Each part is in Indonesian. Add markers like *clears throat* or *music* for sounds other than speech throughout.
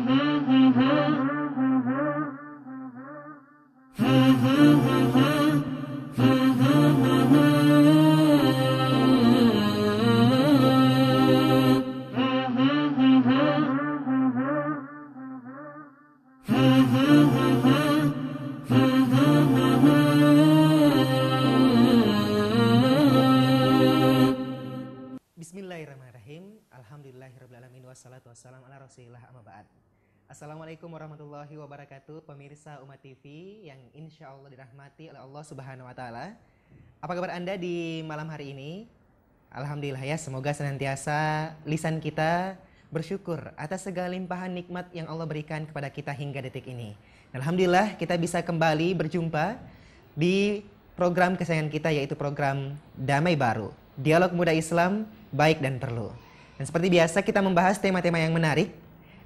Mm-hmm. Allah dirahmati oleh Allah Subhanahu Wa Taala. Apa kabar anda di malam hari ini? Alhamdulillah ya, semoga senantiasa lisan kita bersyukur atas segala limpahan nikmat yang Allah berikan kepada kita hingga detik ini. Alhamdulillah kita bisa kembali berjumpa di program kesayangan kita yaitu program Damai Baru, Dialog Muda Islam Baik dan Perlu. Dan seperti biasa kita membahas tema-tema yang menarik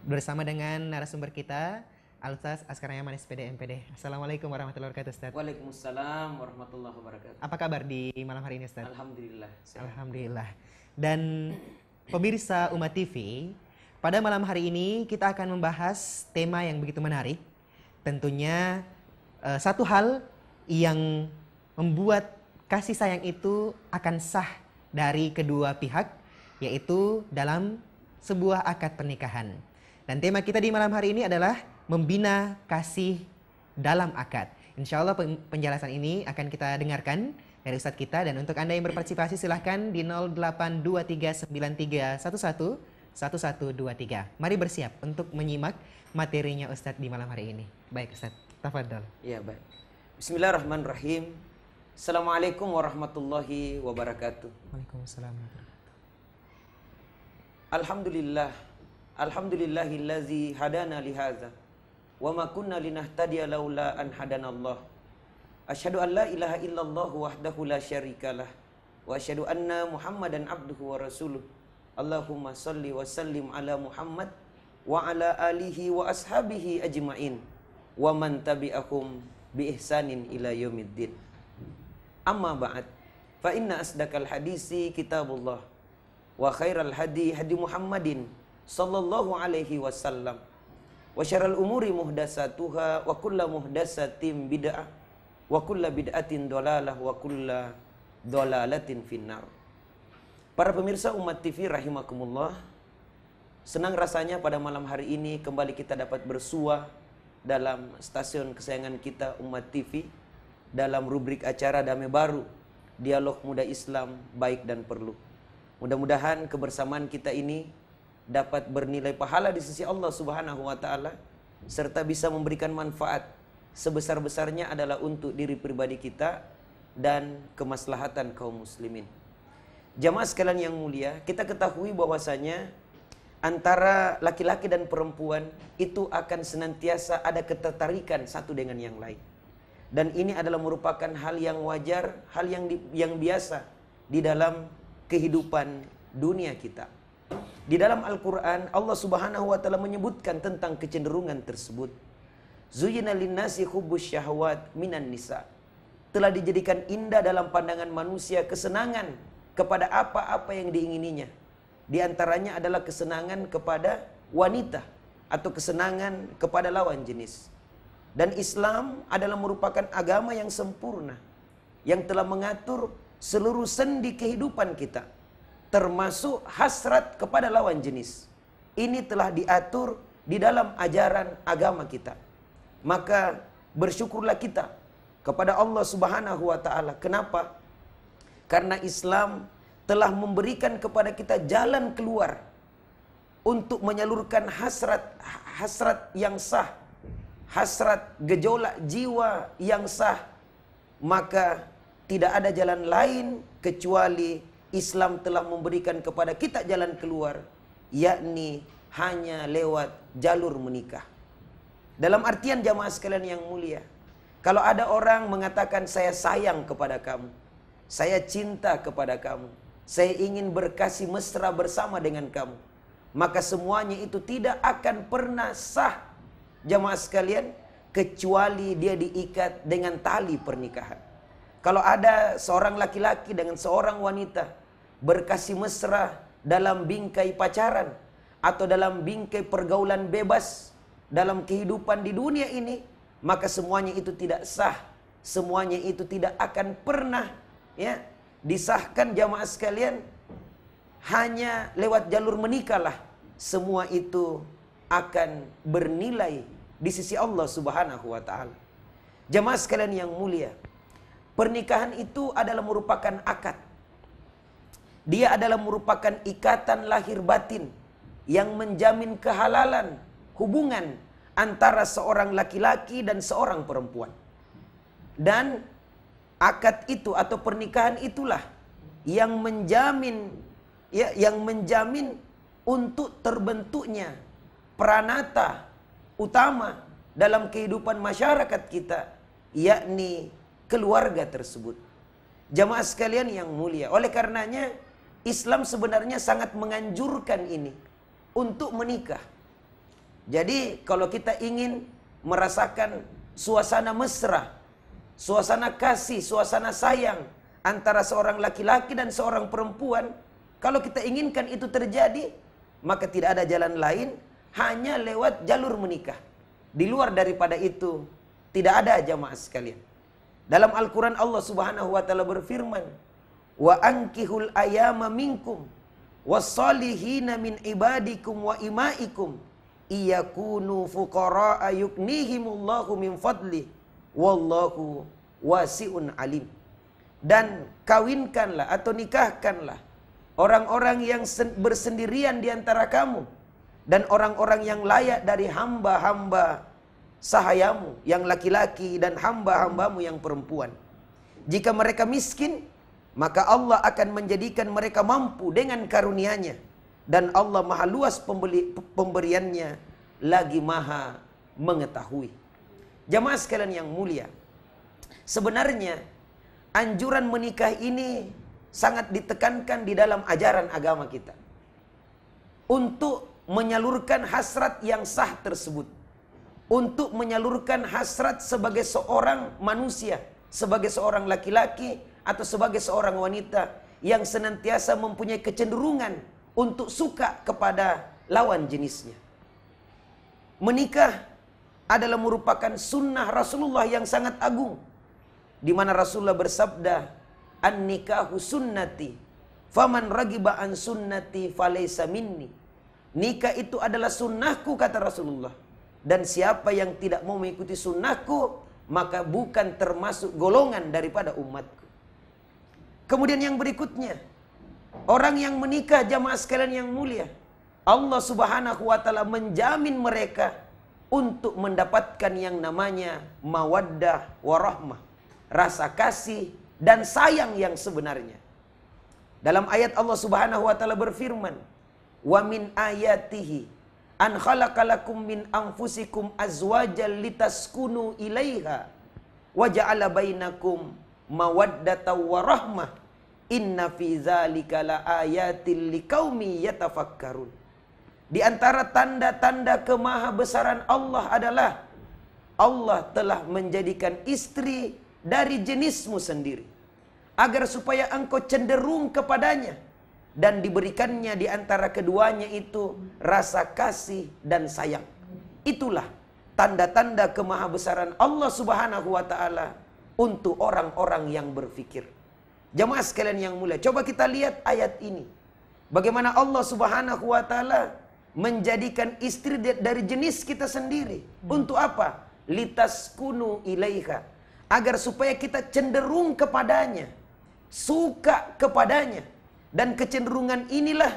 bersama dengan narasumber kita Altas askarnya Manis Pdmpd. Assalamualaikum warahmatullahi wabarakatuh Ustaz. Waalaikumsalam warahmatullahi wabarakatuh. Apa kabar di malam hari ini Ustaz? Alhamdulillah. Sehat. Alhamdulillah. Dan pemirsa Umat TV, pada malam hari ini kita akan membahas tema yang begitu menarik. Tentunya eh, satu hal yang membuat kasih sayang itu akan sah dari kedua pihak yaitu dalam sebuah akad pernikahan. Dan tema kita di malam hari ini adalah membina kasih dalam akad. Insya Allah penjelasan ini akan kita dengarkan dari Ustadz kita dan untuk Anda yang berpartisipasi silahkan di 082393111123. Mari bersiap untuk menyimak materinya Ustadz di malam hari ini. Baik Ustadz, tafadol. Ya baik. Bismillahirrahmanirrahim. Assalamualaikum warahmatullahi wabarakatuh. Waalaikumsalam. Alhamdulillah. Alhamdulillahillazi hadana lihazah wa ma kunna linahtadiya laula an hadanallah asyhadu an la ilaha illallah wahdahu la syarikalah wa asyhadu anna muhammadan abduhu wa rasuluh Allahumma salli wa sallim ala Muhammad wa ala alihi wa ashabihi ajmain wa man tabi'ahum bi ihsanin ila yaumiddin amma ba'd fa inna asdaqal hadisi kitabullah wa khairal hadi hadi Muhammadin sallallahu alaihi wasallam Wa syaral umuri muhdatsatuha wa kullu muhdatsatin bid'ah wa kullu bid'atin dolalah wa kullu dolalatin finnar. Para pemirsa Umat TV rahimakumullah, senang rasanya pada malam hari ini kembali kita dapat bersua dalam stasiun kesayangan kita Umat TV dalam rubrik acara Damai Baru, Dialog Muda Islam Baik dan Perlu. Mudah-mudahan kebersamaan kita ini dapat bernilai pahala di sisi Allah Subhanahu wa taala serta bisa memberikan manfaat sebesar-besarnya adalah untuk diri pribadi kita dan kemaslahatan kaum muslimin. Jamaah sekalian yang mulia, kita ketahui bahwasanya antara laki-laki dan perempuan itu akan senantiasa ada ketertarikan satu dengan yang lain. Dan ini adalah merupakan hal yang wajar, hal yang di, yang biasa di dalam kehidupan dunia kita. Di dalam Al-Quran Allah subhanahu wa ta'ala menyebutkan tentang kecenderungan tersebut. Zuyina linnasi hubbus syahwat minan nisa. Telah dijadikan indah dalam pandangan manusia kesenangan kepada apa-apa yang diingininya. Di antaranya adalah kesenangan kepada wanita atau kesenangan kepada lawan jenis. Dan Islam adalah merupakan agama yang sempurna yang telah mengatur seluruh sendi kehidupan kita termasuk hasrat kepada lawan jenis. Ini telah diatur di dalam ajaran agama kita. Maka bersyukurlah kita kepada Allah Subhanahu wa taala. Kenapa? Karena Islam telah memberikan kepada kita jalan keluar untuk menyalurkan hasrat hasrat yang sah, hasrat gejolak jiwa yang sah, maka tidak ada jalan lain kecuali Islam telah memberikan kepada kita jalan keluar, yakni hanya lewat jalur menikah. Dalam artian jamaah sekalian yang mulia, kalau ada orang mengatakan saya sayang kepada kamu, saya cinta kepada kamu, saya ingin berkasih mesra bersama dengan kamu, maka semuanya itu tidak akan pernah sah jamaah sekalian kecuali dia diikat dengan tali pernikahan. Kalau ada seorang laki-laki dengan seorang wanita berkasih mesra dalam bingkai pacaran atau dalam bingkai pergaulan bebas dalam kehidupan di dunia ini, maka semuanya itu tidak sah. Semuanya itu tidak akan pernah ya disahkan jamaah sekalian hanya lewat jalur menikahlah. Semua itu akan bernilai di sisi Allah Subhanahu wa taala. Jamaah sekalian yang mulia, pernikahan itu adalah merupakan akad dia adalah merupakan ikatan lahir batin yang menjamin kehalalan hubungan antara seorang laki-laki dan seorang perempuan. Dan akad itu atau pernikahan itulah yang menjamin ya yang menjamin untuk terbentuknya pranata utama dalam kehidupan masyarakat kita yakni keluarga tersebut. Jamaah sekalian yang mulia, oleh karenanya Islam sebenarnya sangat menganjurkan ini untuk menikah. Jadi kalau kita ingin merasakan suasana mesra, suasana kasih, suasana sayang antara seorang laki-laki dan seorang perempuan, kalau kita inginkan itu terjadi, maka tidak ada jalan lain hanya lewat jalur menikah. Di luar daripada itu tidak ada jamaah sekalian. Dalam Al-Qur'an Allah Subhanahu wa taala berfirman, wa ankihul ayama minkum wasalihina min ibadikum wa imaikum iyakunu fuqara ayuknihimullahu min fadli wallahu wasi'un alim dan kawinkanlah atau nikahkanlah orang-orang yang bersendirian di antara kamu dan orang-orang yang layak dari hamba-hamba sahayamu yang laki-laki dan hamba-hambamu yang perempuan jika mereka miskin maka Allah akan menjadikan mereka mampu dengan karunia-Nya dan Allah Maha luas pembeli, pemberiannya lagi Maha mengetahui. Jamaah sekalian yang mulia, sebenarnya anjuran menikah ini sangat ditekankan di dalam ajaran agama kita untuk menyalurkan hasrat yang sah tersebut untuk menyalurkan hasrat sebagai seorang manusia, sebagai seorang laki-laki atau sebagai seorang wanita yang senantiasa mempunyai kecenderungan untuk suka kepada lawan jenisnya. Menikah adalah merupakan sunnah Rasulullah yang sangat agung. Di mana Rasulullah bersabda, An-nikahu sunnati, faman ragiba an sunnati falaysa minni. Nikah itu adalah sunnahku kata Rasulullah. Dan siapa yang tidak mau mengikuti sunnahku, maka bukan termasuk golongan daripada umatku. Kemudian yang berikutnya, orang yang menikah jamaah sekalian yang mulia, Allah Subhanahu wa taala menjamin mereka untuk mendapatkan yang namanya mawaddah warahmah, rasa kasih dan sayang yang sebenarnya. Dalam ayat Allah Subhanahu wa taala berfirman, "Wa min ayatihi an khalaqalakum min anfusikum azwajan litaskunu ilaiha wa ja'ala bainakum mawaddata wa rahmah. Inna fi zalika la ayatin liqaumi yatafakkarun. Di antara tanda-tanda kemahabesaran Allah adalah Allah telah menjadikan istri dari jenismu sendiri agar supaya engkau cenderung kepadanya dan diberikannya di antara keduanya itu rasa kasih dan sayang. Itulah tanda-tanda kemahabesaran Allah Subhanahu wa taala untuk orang-orang yang berfikir. Jamaah sekalian yang mulia, coba kita lihat ayat ini. Bagaimana Allah Subhanahu wa taala menjadikan istri dari jenis kita sendiri. Hmm. Untuk apa? Litas kunu ilaiha. Agar supaya kita cenderung kepadanya, suka kepadanya. Dan kecenderungan inilah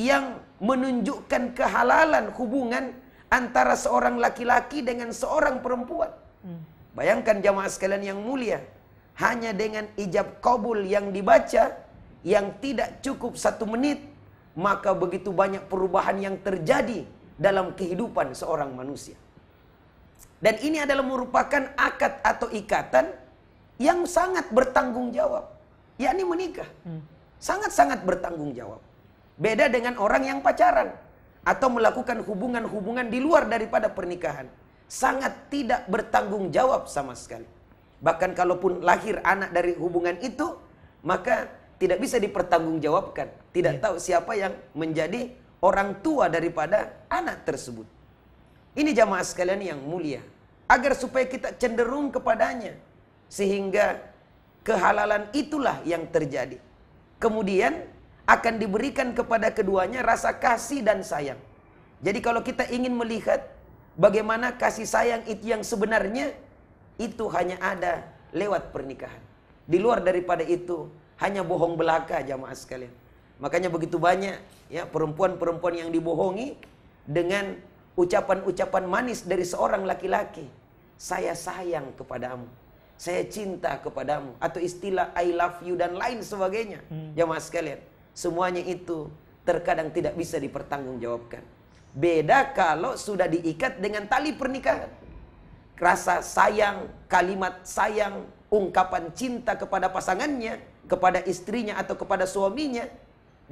yang menunjukkan kehalalan hubungan antara seorang laki-laki dengan seorang perempuan. Hmm. Bayangkan jamaah sekalian yang mulia, hanya dengan ijab kabul yang dibaca yang tidak cukup satu menit, maka begitu banyak perubahan yang terjadi dalam kehidupan seorang manusia. Dan ini adalah merupakan akad atau ikatan yang sangat bertanggung jawab, yakni menikah. Hmm. Sangat-sangat bertanggung jawab. Beda dengan orang yang pacaran atau melakukan hubungan-hubungan di luar daripada pernikahan sangat tidak bertanggung jawab sama sekali. Bahkan kalaupun lahir anak dari hubungan itu, maka tidak bisa dipertanggungjawabkan. Tidak yeah. tahu siapa yang menjadi orang tua daripada anak tersebut. Ini jamaah sekalian yang mulia. Agar supaya kita cenderung kepadanya. Sehingga kehalalan itulah yang terjadi. Kemudian akan diberikan kepada keduanya rasa kasih dan sayang. Jadi kalau kita ingin melihat Bagaimana kasih sayang itu yang sebenarnya itu hanya ada lewat pernikahan. Di luar daripada itu hanya bohong belaka jamaah sekalian. Makanya begitu banyak ya perempuan-perempuan yang dibohongi dengan ucapan-ucapan manis dari seorang laki-laki. Saya sayang kepadamu. Saya cinta kepadamu atau istilah I love you dan lain sebagainya. Hmm. Jamaah sekalian, semuanya itu terkadang tidak bisa dipertanggungjawabkan. Beda kalau sudah diikat dengan tali pernikahan. Rasa sayang, kalimat sayang, ungkapan cinta kepada pasangannya, kepada istrinya atau kepada suaminya.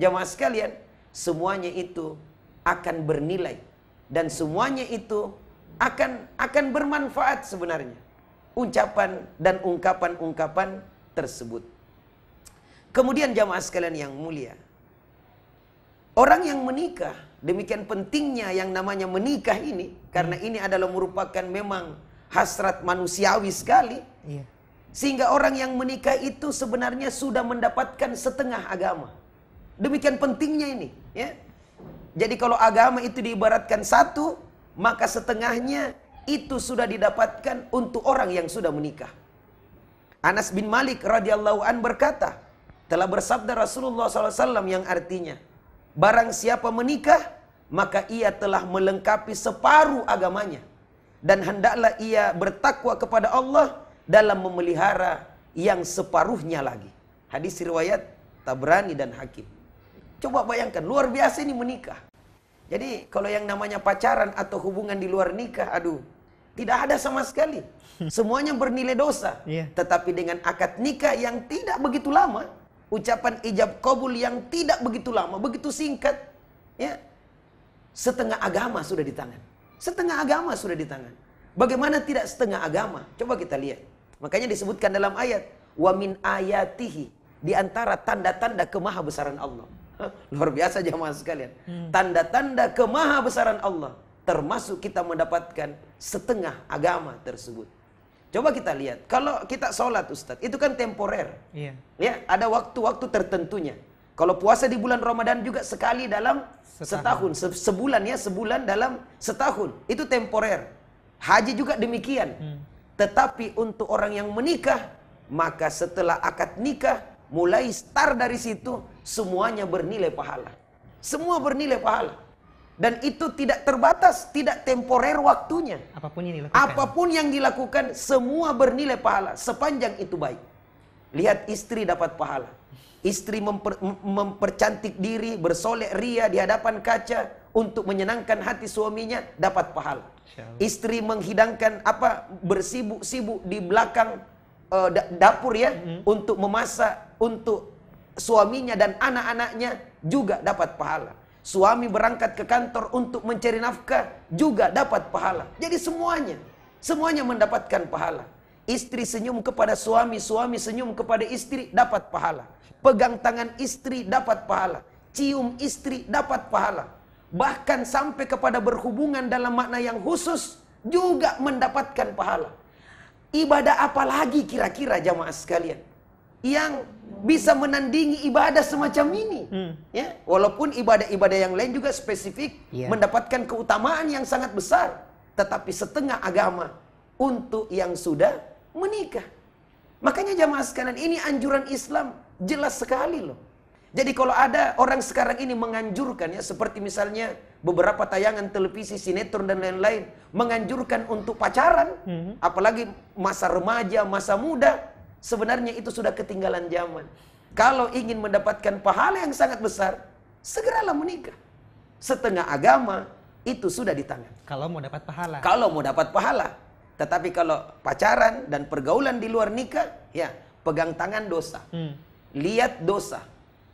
Jamaah sekalian, semuanya itu akan bernilai dan semuanya itu akan akan bermanfaat sebenarnya. Ucapan dan ungkapan-ungkapan tersebut. Kemudian jamaah sekalian yang mulia, orang yang menikah Demikian pentingnya yang namanya menikah ini karena hmm. ini adalah merupakan memang hasrat manusiawi sekali. Iya. Sehingga orang yang menikah itu sebenarnya sudah mendapatkan setengah agama. Demikian pentingnya ini, ya. Jadi kalau agama itu diibaratkan satu, maka setengahnya itu sudah didapatkan untuk orang yang sudah menikah. Anas bin Malik radhiyallahu an berkata, telah bersabda Rasulullah SAW yang artinya, Barang siapa menikah, maka ia telah melengkapi separuh agamanya. Dan hendaklah ia bertakwa kepada Allah dalam memelihara yang separuhnya lagi. Hadis riwayat Tabrani dan Hakim. Coba bayangkan, luar biasa ini menikah. Jadi kalau yang namanya pacaran atau hubungan di luar nikah, aduh, tidak ada sama sekali. *laughs* Semuanya bernilai dosa. Yeah. Tetapi dengan akad nikah yang tidak begitu lama, ucapan ijab kabul yang tidak begitu lama, begitu singkat, ya. Setengah agama sudah di tangan. Setengah agama sudah di tangan. Bagaimana tidak setengah agama? Coba kita lihat. Makanya disebutkan dalam ayat, "Wa min ayatihi" di antara tanda-tanda kemahabesaran Allah. luar biasa jamaah sekalian. Hmm. Tanda-tanda kemahabesaran Allah termasuk kita mendapatkan setengah agama tersebut. Coba kita lihat, kalau kita sholat Ustadz, itu kan temporer. Iya. Ya, ada waktu-waktu tertentunya. Kalau puasa di bulan Ramadan juga sekali dalam setahun, setahun. sebulan ya, sebulan dalam setahun. Itu temporer. Haji juga demikian. Hmm. Tetapi untuk orang yang menikah, maka setelah akad nikah, mulai start dari situ, semuanya bernilai pahala. Semua bernilai pahala dan itu tidak terbatas, tidak temporer waktunya. Apapun yang dilakukan. Apapun yang dilakukan semua bernilai pahala sepanjang itu baik. Lihat istri dapat pahala. Istri memper, mempercantik diri, bersolek ria di hadapan kaca untuk menyenangkan hati suaminya dapat pahala. Istri menghidangkan apa bersibuk-sibuk di belakang uh, dapur ya mm -hmm. untuk memasak untuk suaminya dan anak-anaknya juga dapat pahala Suami berangkat ke kantor untuk mencari nafkah juga dapat pahala. Jadi semuanya, semuanya mendapatkan pahala. Istri senyum kepada suami, suami senyum kepada istri dapat pahala. Pegang tangan istri dapat pahala. Cium istri dapat pahala. Bahkan sampai kepada berhubungan dalam makna yang khusus juga mendapatkan pahala. Ibadah apa lagi kira-kira jamaah sekalian? Yang bisa menandingi ibadah semacam ini. Hmm. Ya, walaupun ibadah-ibadah yang lain juga spesifik yeah. mendapatkan keutamaan yang sangat besar, tetapi setengah agama untuk yang sudah menikah. Makanya jamaah sekalian ini anjuran Islam jelas sekali loh. Jadi kalau ada orang sekarang ini menganjurkan ya seperti misalnya beberapa tayangan televisi, sinetron dan lain-lain menganjurkan untuk pacaran, mm -hmm. apalagi masa remaja, masa muda, Sebenarnya itu sudah ketinggalan zaman. Kalau ingin mendapatkan pahala yang sangat besar, segeralah menikah. Setengah agama itu sudah di tangan. Kalau mau dapat pahala. Kalau mau dapat pahala. Tetapi kalau pacaran dan pergaulan di luar nikah, ya pegang tangan dosa. Hmm. Lihat dosa.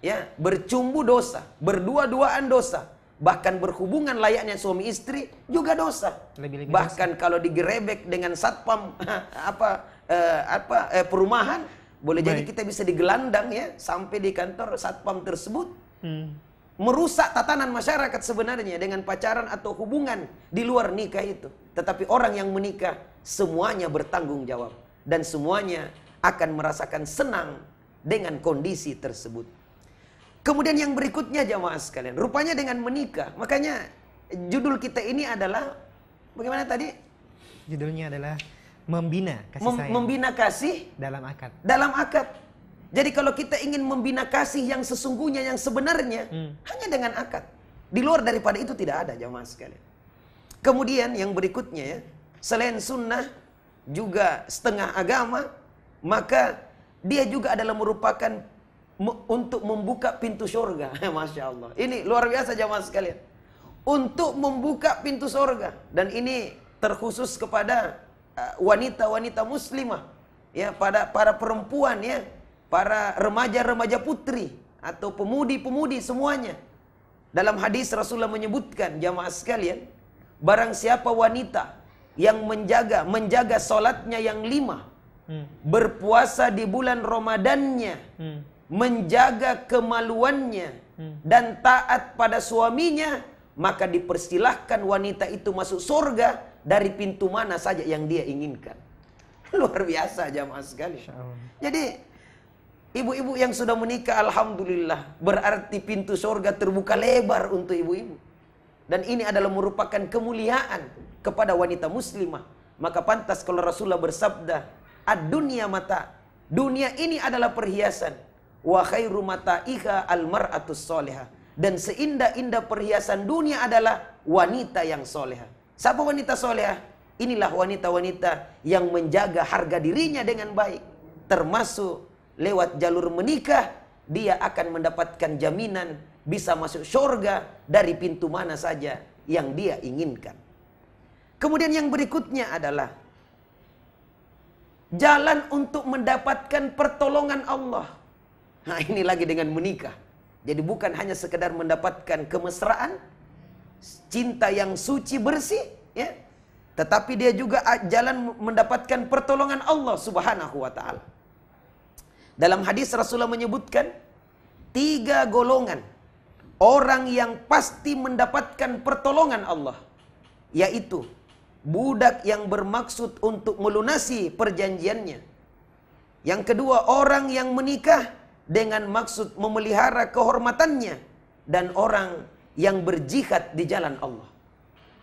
Ya, bercumbu dosa, berdua-duaan dosa, bahkan berhubungan layaknya suami istri juga dosa. Lebih -lebih Bahkan dosa. kalau digerebek dengan satpam *laughs* apa eh, apa eh, perumahan, boleh Baik. jadi kita bisa digelandang ya sampai di kantor satpam tersebut. Hmm. Merusak tatanan masyarakat sebenarnya dengan pacaran atau hubungan di luar nikah itu. Tetapi orang yang menikah semuanya bertanggung jawab dan semuanya akan merasakan senang dengan kondisi tersebut. Kemudian yang berikutnya jamaah sekalian, rupanya dengan menikah. Makanya judul kita ini adalah bagaimana tadi? Judulnya adalah Membina kasih Mem sayang. Membina kasih dalam akad. Dalam akad. Jadi kalau kita ingin membina kasih yang sesungguhnya, yang sebenarnya, hmm. hanya dengan akad. Di luar daripada itu tidak ada jamaah sekalian. Kemudian yang berikutnya ya, selain sunnah juga setengah agama, maka dia juga adalah merupakan untuk membuka pintu surga. *laughs* Masya Allah. Ini luar biasa jamaah sekalian. Untuk membuka pintu surga. Dan ini terkhusus kepada Eh, wanita-wanita muslimah ya pada para perempuan ya para remaja-remaja putri atau pemudi-pemudi semuanya dalam hadis Rasulullah menyebutkan jamaah sekalian barang siapa wanita yang menjaga menjaga solatnya yang lima hmm. berpuasa di bulan Ramadannya hmm. menjaga kemaluannya hmm. dan taat pada suaminya maka dipersilahkan wanita itu masuk surga dari pintu mana saja yang dia inginkan. *laughs* Luar biasa jamaah sekali. Jadi ibu-ibu yang sudah menikah alhamdulillah berarti pintu surga terbuka lebar untuk ibu-ibu. Dan ini adalah merupakan kemuliaan kepada wanita muslimah. Maka pantas kalau Rasulullah bersabda, "Ad-dunya mata." Dunia ini adalah perhiasan. Wa khairu mata'iha al-mar'atus soleha. Dan seindah-indah perhiasan dunia adalah wanita yang soleha. Siapa wanita soleh? Inilah wanita-wanita yang menjaga harga dirinya dengan baik. Termasuk lewat jalur menikah, dia akan mendapatkan jaminan bisa masuk syurga dari pintu mana saja yang dia inginkan. Kemudian yang berikutnya adalah jalan untuk mendapatkan pertolongan Allah. Nah ini lagi dengan menikah. Jadi bukan hanya sekedar mendapatkan kemesraan, cinta yang suci bersih ya tetapi dia juga jalan mendapatkan pertolongan Allah Subhanahu wa taala. Dalam hadis Rasulullah menyebutkan tiga golongan orang yang pasti mendapatkan pertolongan Allah yaitu budak yang bermaksud untuk melunasi perjanjiannya. Yang kedua orang yang menikah dengan maksud memelihara kehormatannya dan orang yang berjihad di jalan Allah.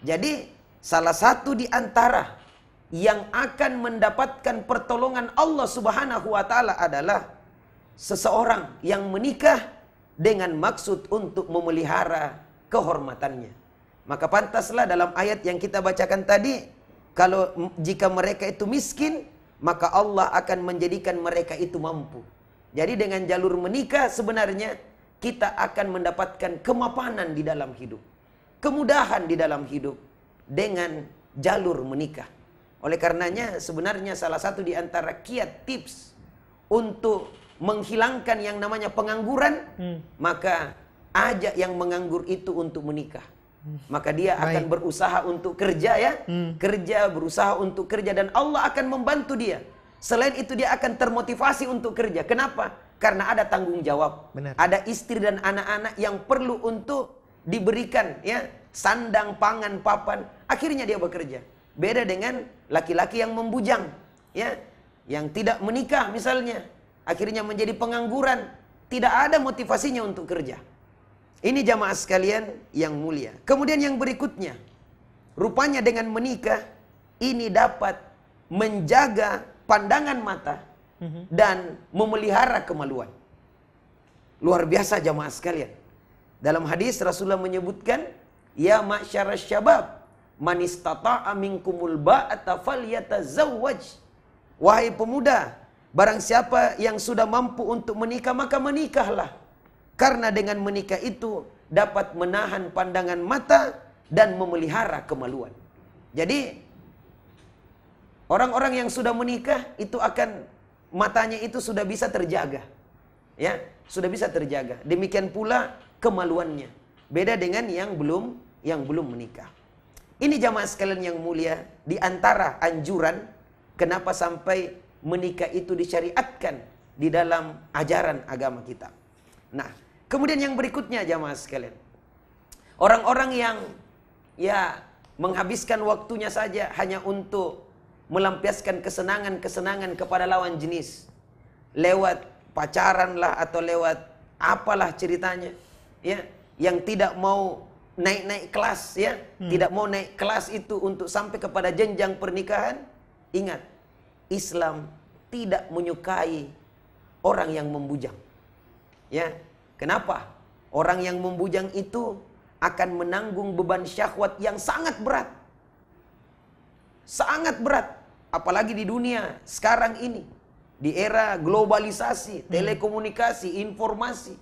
Jadi salah satu di antara yang akan mendapatkan pertolongan Allah Subhanahu wa taala adalah seseorang yang menikah dengan maksud untuk memelihara kehormatannya. Maka pantaslah dalam ayat yang kita bacakan tadi, kalau jika mereka itu miskin, maka Allah akan menjadikan mereka itu mampu. Jadi dengan jalur menikah sebenarnya kita akan mendapatkan kemapanan di dalam hidup, kemudahan di dalam hidup dengan jalur menikah. Oleh karenanya, sebenarnya salah satu di antara kiat tips untuk menghilangkan yang namanya pengangguran, hmm. maka ajak yang menganggur itu untuk menikah. Hmm. Maka dia Baik. akan berusaha untuk kerja ya, hmm. kerja berusaha untuk kerja dan Allah akan membantu dia. Selain itu dia akan termotivasi untuk kerja. Kenapa? Karena ada tanggung jawab. Benar. Ada istri dan anak-anak yang perlu untuk diberikan ya sandang, pangan, papan. Akhirnya dia bekerja. Beda dengan laki-laki yang membujang, ya, yang tidak menikah misalnya, akhirnya menjadi pengangguran, tidak ada motivasinya untuk kerja. Ini jamaah sekalian yang mulia. Kemudian yang berikutnya, rupanya dengan menikah ini dapat menjaga pandangan mata Mhm. dan memelihara kemaluan. Luar biasa jamaah sekalian. Dalam hadis Rasulullah menyebutkan, "Ya ma'syara syabab, man kumulba minkumul ba'ata zawaj. Wahai pemuda, barang siapa yang sudah mampu untuk menikah maka menikahlah. Karena dengan menikah itu dapat menahan pandangan mata dan memelihara kemaluan. Jadi orang-orang yang sudah menikah itu akan matanya itu sudah bisa terjaga. Ya, sudah bisa terjaga. Demikian pula kemaluannya. Beda dengan yang belum yang belum menikah. Ini jamaah sekalian yang mulia, di antara anjuran kenapa sampai menikah itu disyariatkan di dalam ajaran agama kita. Nah, kemudian yang berikutnya jamaah sekalian. Orang-orang yang ya menghabiskan waktunya saja hanya untuk melampiaskan kesenangan-kesenangan kepada lawan jenis lewat pacaran lah atau lewat apalah ceritanya ya yang tidak mau naik-naik kelas ya hmm. tidak mau naik kelas itu untuk sampai kepada jenjang pernikahan ingat Islam tidak menyukai orang yang membujang ya kenapa orang yang membujang itu akan menanggung beban syahwat yang sangat berat sangat berat apalagi di dunia sekarang ini di era globalisasi, hmm. telekomunikasi, informasi.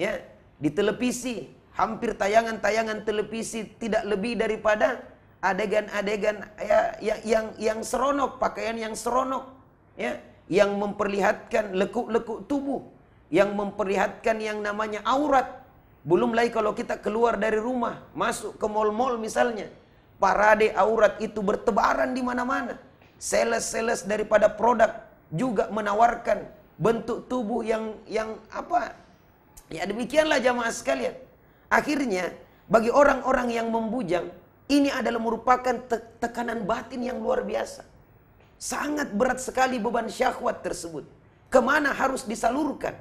Ya, di televisi hampir tayangan-tayangan televisi tidak lebih daripada adegan-adegan ya yang yang yang seronok, pakaian yang seronok, ya, yang memperlihatkan lekuk-lekuk tubuh, yang memperlihatkan yang namanya aurat. Belum lagi kalau kita keluar dari rumah, masuk ke mal-mal misalnya, Parade aurat itu bertebaran di mana-mana. Sales-sales daripada produk juga menawarkan bentuk tubuh yang yang apa? Ya demikianlah jamaah sekalian. Akhirnya bagi orang-orang yang membujang ini adalah merupakan te tekanan batin yang luar biasa. Sangat berat sekali beban syahwat tersebut. Kemana harus disalurkan?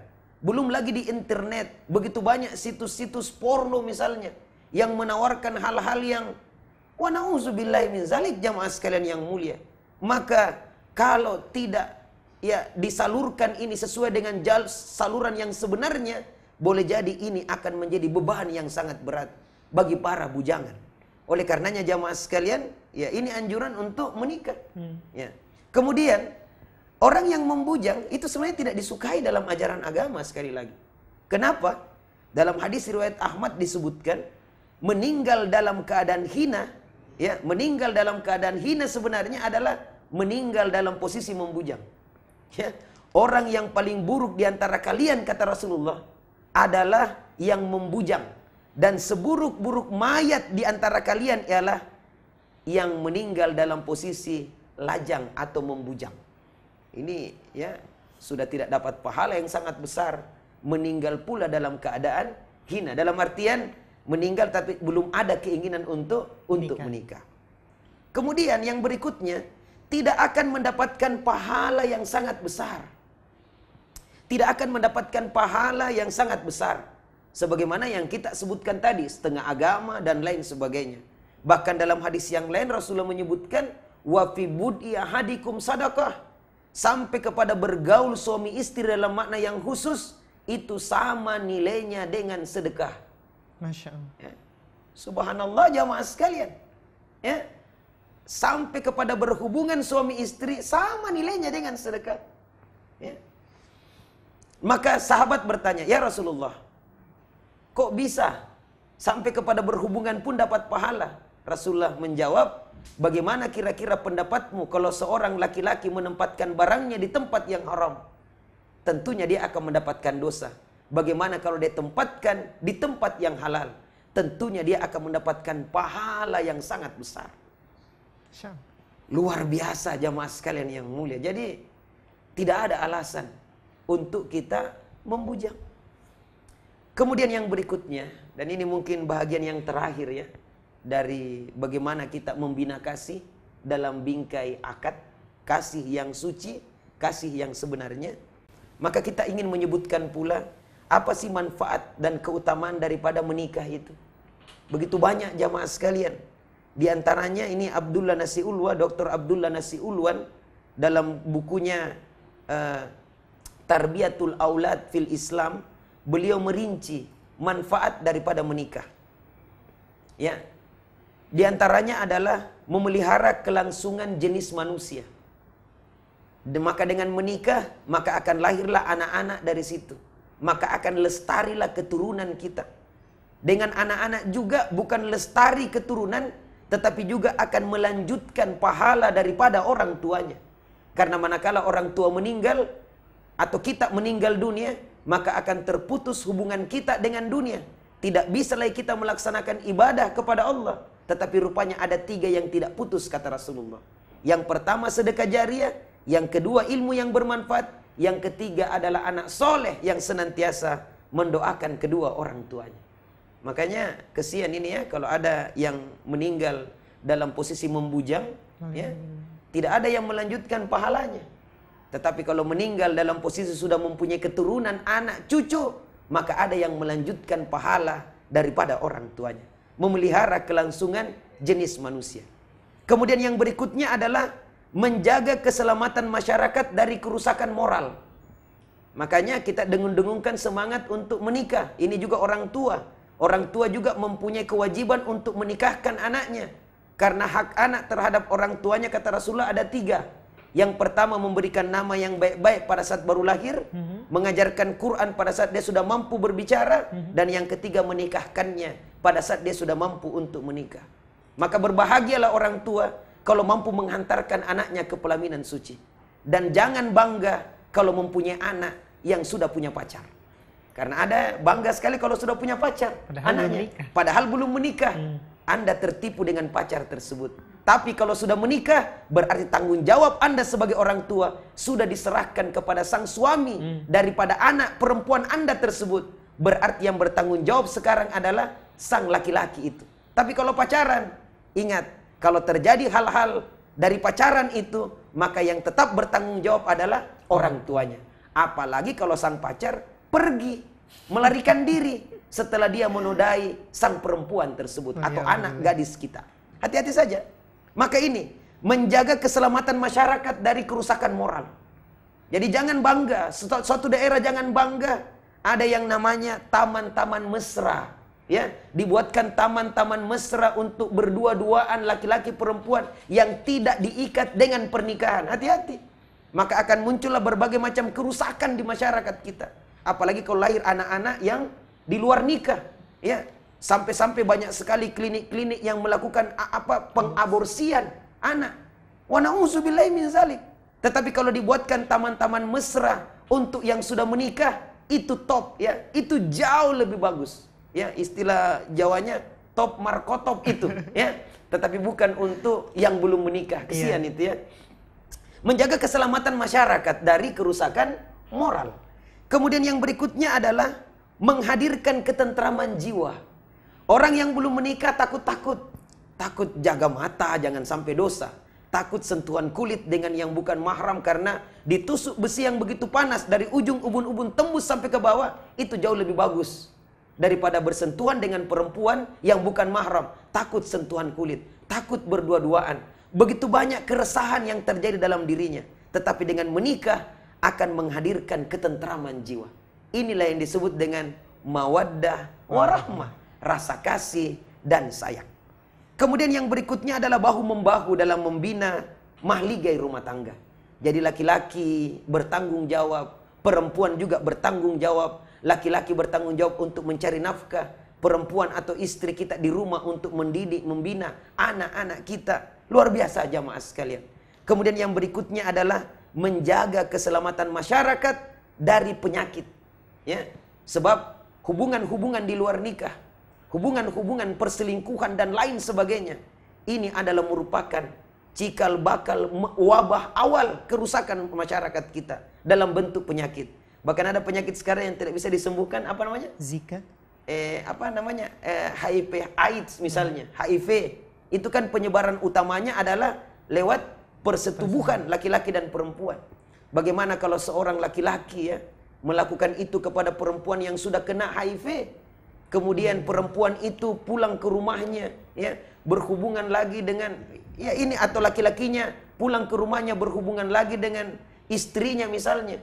Belum lagi di internet, begitu banyak situs-situs porno misalnya yang menawarkan hal-hal yang Wa na'udzubillahi min zalik jamaah sekalian yang mulia. Maka kalau tidak ya disalurkan ini sesuai dengan jal saluran yang sebenarnya, boleh jadi ini akan menjadi beban yang sangat berat bagi para bujangan. Oleh karenanya jamaah sekalian, ya ini anjuran untuk menikah. Hmm. Ya. Kemudian orang yang membujang itu sebenarnya tidak disukai dalam ajaran agama sekali lagi. Kenapa? Dalam hadis riwayat Ahmad disebutkan meninggal dalam keadaan hina ya meninggal dalam keadaan hina sebenarnya adalah meninggal dalam posisi membujang. Ya, orang yang paling buruk diantara kalian kata Rasulullah adalah yang membujang dan seburuk-buruk mayat diantara kalian ialah yang meninggal dalam posisi lajang atau membujang. Ini ya sudah tidak dapat pahala yang sangat besar meninggal pula dalam keadaan hina dalam artian meninggal tapi belum ada keinginan untuk untuk menikah. Kemudian yang berikutnya tidak akan mendapatkan pahala yang sangat besar. Tidak akan mendapatkan pahala yang sangat besar sebagaimana yang kita sebutkan tadi setengah agama dan lain sebagainya. Bahkan dalam hadis yang lain Rasulullah menyebutkan wa fi bud'i sadaqah sampai kepada bergaul suami istri dalam makna yang khusus itu sama nilainya dengan sedekah. Masya Allah. Ya. Subhanallah jamaah sekalian. Ya. Sampai kepada berhubungan suami istri sama nilainya dengan sedekah. Ya. Maka sahabat bertanya, "Ya Rasulullah, kok bisa sampai kepada berhubungan pun dapat pahala?" Rasulullah menjawab, "Bagaimana kira-kira pendapatmu kalau seorang laki-laki menempatkan barangnya di tempat yang haram?" Tentunya dia akan mendapatkan dosa. Bagaimana kalau dia tempatkan di tempat yang halal? Tentunya dia akan mendapatkan pahala yang sangat besar. Luar biasa jamaah sekalian yang mulia. Jadi tidak ada alasan untuk kita membujang. Kemudian yang berikutnya, dan ini mungkin bahagian yang terakhir ya, dari bagaimana kita membina kasih dalam bingkai akad, kasih yang suci, kasih yang sebenarnya. Maka kita ingin menyebutkan pula apa sih manfaat dan keutamaan daripada menikah itu? Begitu banyak jamaah sekalian. Di antaranya ini Abdullah Nasi Ulwa, Dr. Abdullah Nasi Ulwan dalam bukunya uh, Tarbiyatul Aulad fil Islam, beliau merinci manfaat daripada menikah. Ya. Di antaranya adalah memelihara kelangsungan jenis manusia. Maka dengan menikah, maka akan lahirlah anak-anak dari situ maka akan lestarilah keturunan kita. Dengan anak-anak juga bukan lestari keturunan, tetapi juga akan melanjutkan pahala daripada orang tuanya. Karena manakala orang tua meninggal atau kita meninggal dunia, maka akan terputus hubungan kita dengan dunia. Tidak bisa lagi kita melaksanakan ibadah kepada Allah. Tetapi rupanya ada tiga yang tidak putus kata Rasulullah. Yang pertama sedekah jariah, yang kedua ilmu yang bermanfaat, yang ketiga adalah anak soleh yang senantiasa mendoakan kedua orang tuanya. Makanya kesian ini ya kalau ada yang meninggal dalam posisi membujang, hmm. ya iya. tidak ada yang melanjutkan pahalanya. Tetapi kalau meninggal dalam posisi sudah mempunyai keturunan anak cucu, maka ada yang melanjutkan pahala daripada orang tuanya. Memelihara kelangsungan jenis manusia. Kemudian yang berikutnya adalah menjaga keselamatan masyarakat dari kerusakan moral. Makanya kita dengung-dengungkan semangat untuk menikah. Ini juga orang tua. Orang tua juga mempunyai kewajiban untuk menikahkan anaknya. Karena hak anak terhadap orang tuanya kata Rasulullah ada tiga. Yang pertama memberikan nama yang baik-baik pada saat baru lahir. Mm -hmm. Mengajarkan Quran pada saat dia sudah mampu berbicara. Mm -hmm. Dan yang ketiga menikahkannya pada saat dia sudah mampu untuk menikah. Maka berbahagialah orang tua kalau mampu menghantarkan anaknya ke pelaminan suci. Dan jangan bangga kalau mempunyai anak yang sudah punya pacar. Karena ada bangga sekali kalau sudah punya pacar padahal anaknya. Belum menikah. Padahal belum menikah. Hmm. Anda tertipu dengan pacar tersebut. Tapi kalau sudah menikah, berarti tanggung jawab Anda sebagai orang tua sudah diserahkan kepada sang suami hmm. daripada anak perempuan Anda tersebut. Berarti yang bertanggung jawab sekarang adalah sang laki-laki itu. Tapi kalau pacaran, ingat kalau terjadi hal-hal dari pacaran itu, maka yang tetap bertanggung jawab adalah orang tuanya. Apalagi kalau sang pacar pergi, melarikan diri setelah dia menodai sang perempuan tersebut oh, atau iya, anak iya. gadis kita. Hati-hati saja. Maka ini, menjaga keselamatan masyarakat dari kerusakan moral. Jadi jangan bangga, suatu daerah jangan bangga ada yang namanya taman-taman mesra ya dibuatkan taman-taman mesra untuk berdua-duaan laki-laki perempuan yang tidak diikat dengan pernikahan. Hati-hati. Maka akan muncullah berbagai macam kerusakan di masyarakat kita. Apalagi kalau lahir anak-anak yang di luar nikah, ya. Sampai-sampai banyak sekali klinik-klinik yang melakukan apa pengaborsian anak. Wa na'udzubillahi min zalik. Tetapi kalau dibuatkan taman-taman mesra untuk yang sudah menikah, itu top ya. Itu jauh lebih bagus ya istilah Jawanya top markotop itu *laughs* ya tetapi bukan untuk yang belum menikah kesian yeah. itu ya menjaga keselamatan masyarakat dari kerusakan moral kemudian yang berikutnya adalah menghadirkan ketentraman jiwa orang yang belum menikah takut takut takut jaga mata jangan sampai dosa takut sentuhan kulit dengan yang bukan mahram karena ditusuk besi yang begitu panas dari ujung ubun-ubun tembus sampai ke bawah itu jauh lebih bagus daripada bersentuhan dengan perempuan yang bukan mahram, takut sentuhan kulit, takut berdua-duaan. Begitu banyak keresahan yang terjadi dalam dirinya, tetapi dengan menikah akan menghadirkan ketentraman jiwa. Inilah yang disebut dengan mawaddah warahmah, rasa kasih dan sayang. Kemudian yang berikutnya adalah bahu membahu dalam membina mahligai rumah tangga. Jadi laki-laki bertanggung jawab, perempuan juga bertanggung jawab Laki-laki bertanggung jawab untuk mencari nafkah. Perempuan atau istri kita di rumah untuk mendidik, membina anak-anak kita. Luar biasa jamaah sekalian. Kemudian yang berikutnya adalah menjaga keselamatan masyarakat dari penyakit. Ya. Sebab hubungan-hubungan di luar nikah, hubungan-hubungan perselingkuhan dan lain sebagainya. Ini adalah merupakan cikal bakal wabah awal kerusakan masyarakat kita dalam bentuk penyakit. Bahkan ada penyakit sekarang yang tidak bisa disembuhkan apa namanya? Zika. Eh apa namanya? Eh, HIV AIDS misalnya, hmm. HIV. Itu kan penyebaran utamanya adalah lewat persetubuhan laki-laki dan perempuan. Bagaimana kalau seorang laki-laki ya melakukan itu kepada perempuan yang sudah kena HIV? Kemudian hmm. perempuan itu pulang ke rumahnya ya berhubungan lagi dengan ya ini atau laki-lakinya pulang ke rumahnya berhubungan lagi dengan istrinya misalnya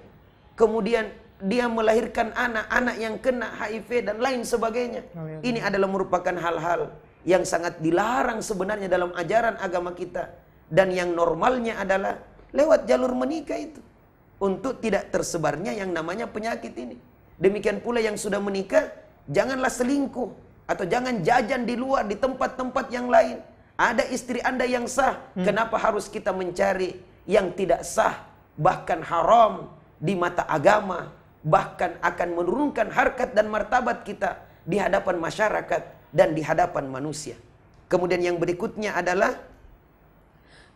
kemudian dia melahirkan anak-anak yang kena HIV dan lain sebagainya. Oh, iya, ini iya. adalah merupakan hal-hal yang sangat dilarang sebenarnya dalam ajaran agama kita dan yang normalnya adalah lewat jalur menikah itu untuk tidak tersebarnya yang namanya penyakit ini. Demikian pula yang sudah menikah janganlah selingkuh atau jangan jajan di luar di tempat-tempat yang lain. Ada istri Anda yang sah, hmm. kenapa harus kita mencari yang tidak sah bahkan haram di mata agama, bahkan akan menurunkan harkat dan martabat kita di hadapan masyarakat dan di hadapan manusia. Kemudian yang berikutnya adalah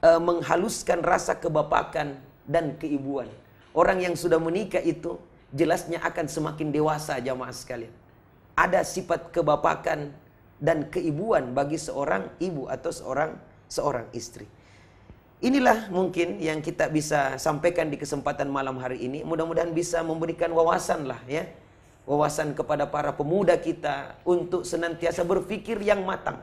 e, menghaluskan rasa kebapakan dan keibuan. Orang yang sudah menikah itu jelasnya akan semakin dewasa jamaah sekalian. Ada sifat kebapakan dan keibuan bagi seorang ibu atau seorang seorang istri. Inilah mungkin yang kita bisa sampaikan di kesempatan malam hari ini. Mudah-mudahan bisa memberikan wawasan lah ya. Wawasan kepada para pemuda kita untuk senantiasa berpikir yang matang.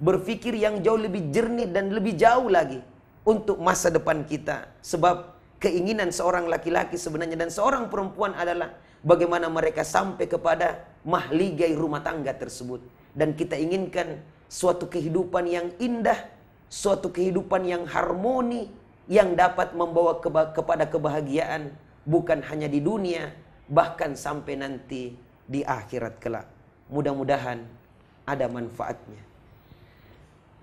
Berpikir yang jauh lebih jernih dan lebih jauh lagi untuk masa depan kita. Sebab keinginan seorang laki-laki sebenarnya dan seorang perempuan adalah bagaimana mereka sampai kepada mahligai rumah tangga tersebut. Dan kita inginkan suatu kehidupan yang indah suatu kehidupan yang harmoni yang dapat membawa keba kepada kebahagiaan bukan hanya di dunia bahkan sampai nanti di akhirat kelak. Mudah-mudahan ada manfaatnya.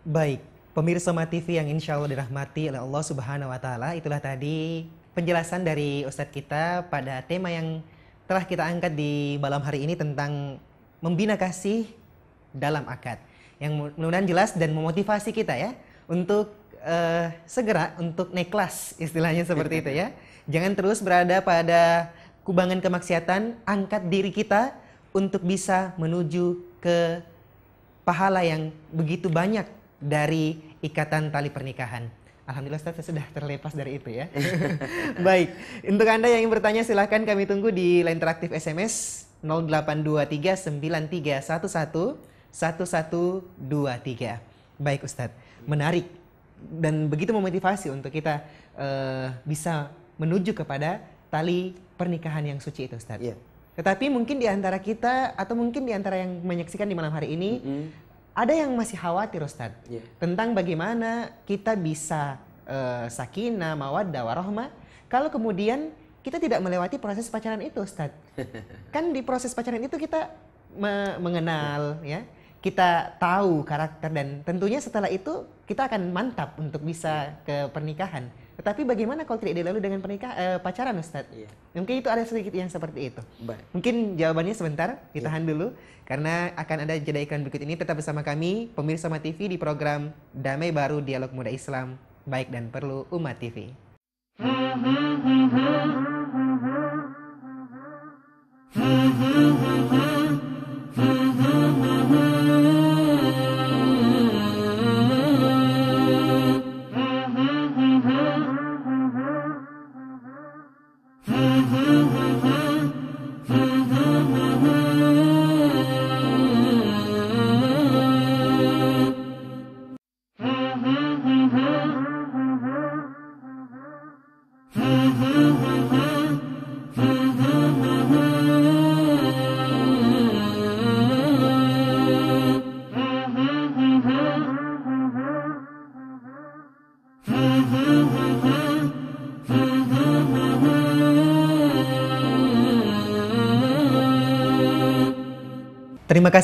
Baik, pemirsa MATV yang insya Allah dirahmati oleh Allah Subhanahu wa Ta'ala, itulah tadi penjelasan dari Ustadz kita pada tema yang telah kita angkat di malam hari ini tentang membina kasih dalam akad. Yang mudah-mudahan jelas dan memotivasi kita ya untuk uh, segera untuk naik kelas istilahnya iya, seperti itu iya. ya. Jangan terus berada pada kubangan kemaksiatan, angkat diri kita untuk bisa menuju ke pahala yang begitu banyak dari ikatan tali pernikahan. Alhamdulillah Ustaz sudah terlepas dari itu ya. *laughs* Baik, untuk Anda yang ingin bertanya silahkan kami tunggu di line interaktif SMS 0823 9311 1123. Baik Ustadz, menarik dan begitu memotivasi untuk kita uh, bisa menuju kepada tali pernikahan yang suci itu Ustaz. Yeah. Tetapi mungkin di antara kita atau mungkin di antara yang menyaksikan di malam hari ini mm -hmm. ada yang masih khawatir Ustaz yeah. tentang bagaimana kita bisa uh, sakinah, mawaddah, warahmah kalau kemudian kita tidak melewati proses pacaran itu Ustaz. *laughs* kan di proses pacaran itu kita me mengenal yeah. ya kita tahu karakter dan tentunya setelah itu kita akan mantap untuk bisa iya. ke pernikahan. Tetapi bagaimana kalau tidak dilalui dengan pernikah eh, pacaran Ustadz? Iya. Mungkin itu ada sedikit yang seperti itu. Baik. Mungkin jawabannya sebentar, ditahan iya. dulu. Karena akan ada jeda iklan berikut ini. Tetap bersama kami, Pemirsa Umat TV di program Damai Baru Dialog Muda Islam. Baik dan perlu Umat TV. Hmm, hmm, hmm,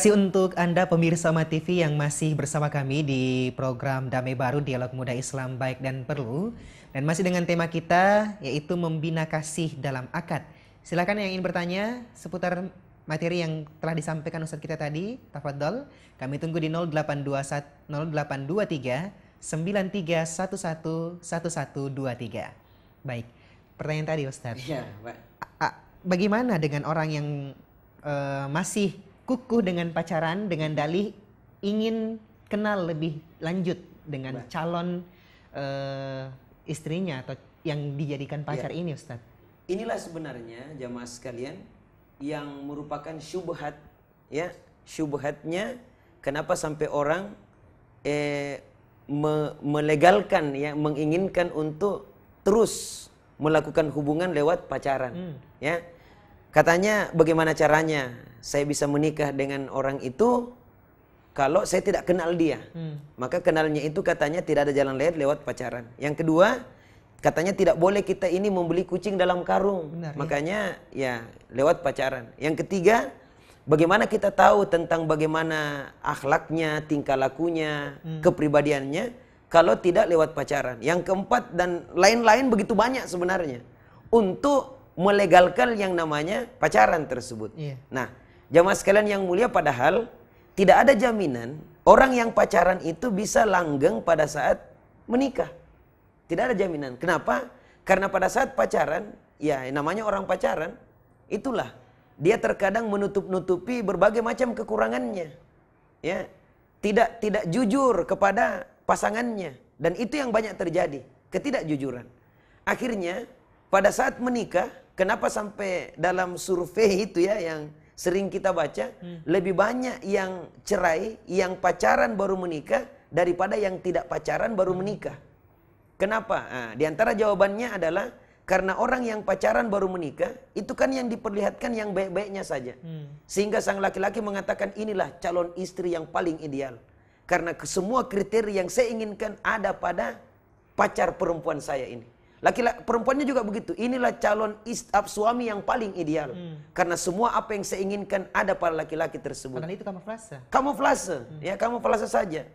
kasih untuk Anda pemirsa Mata TV yang masih bersama kami di program Damai Baru Dialog Muda Islam Baik dan Perlu. Dan masih dengan tema kita yaitu membina kasih dalam akad. Silakan yang ingin bertanya seputar materi yang telah disampaikan Ustaz kita tadi, tafadhol. Kami tunggu di 0821 0823 93111123. Baik. Pertanyaan tadi Ustadz. Iya, Pak. Bagaimana dengan orang yang uh, masih kukuh dengan pacaran dengan dalih ingin kenal lebih lanjut dengan calon uh, istrinya atau yang dijadikan pacar ya. ini Ustadz. Inilah sebenarnya jamaah sekalian yang merupakan syubhat ya syubhatnya kenapa sampai orang eh, me melegalkan ya menginginkan untuk terus melakukan hubungan lewat pacaran hmm. ya Katanya bagaimana caranya saya bisa menikah dengan orang itu kalau saya tidak kenal dia. Hmm. Maka kenalnya itu katanya tidak ada jalan lain lewat pacaran. Yang kedua, katanya tidak boleh kita ini membeli kucing dalam karung. Benar, ya. Makanya ya? ya lewat pacaran. Yang ketiga, bagaimana kita tahu tentang bagaimana akhlaknya, tingkah lakunya, hmm. kepribadiannya kalau tidak lewat pacaran. Yang keempat dan lain-lain begitu banyak sebenarnya. Untuk melegalkan yang namanya pacaran tersebut. Iya. Nah, jamaah sekalian yang mulia padahal tidak ada jaminan orang yang pacaran itu bisa langgeng pada saat menikah. Tidak ada jaminan. Kenapa? Karena pada saat pacaran, ya namanya orang pacaran, itulah dia terkadang menutup-nutupi berbagai macam kekurangannya. Ya, tidak tidak jujur kepada pasangannya dan itu yang banyak terjadi, ketidakjujuran. Akhirnya pada saat menikah Kenapa sampai dalam survei itu ya yang sering kita baca hmm. lebih banyak yang cerai, yang pacaran baru menikah daripada yang tidak pacaran baru hmm. menikah. Kenapa? Nah, di antara jawabannya adalah karena orang yang pacaran baru menikah itu kan yang diperlihatkan yang baik-baiknya saja. Hmm. Sehingga sang laki-laki mengatakan inilah calon istri yang paling ideal. Karena semua kriteria yang saya inginkan ada pada pacar perempuan saya ini. Laki-laki perempuannya juga begitu. Inilah calon ab suami yang paling ideal. Hmm. Karena semua apa yang saya inginkan ada pada laki-laki tersebut. Karena itu kamuflase. Kamuflase, hmm. ya kamuflase saja.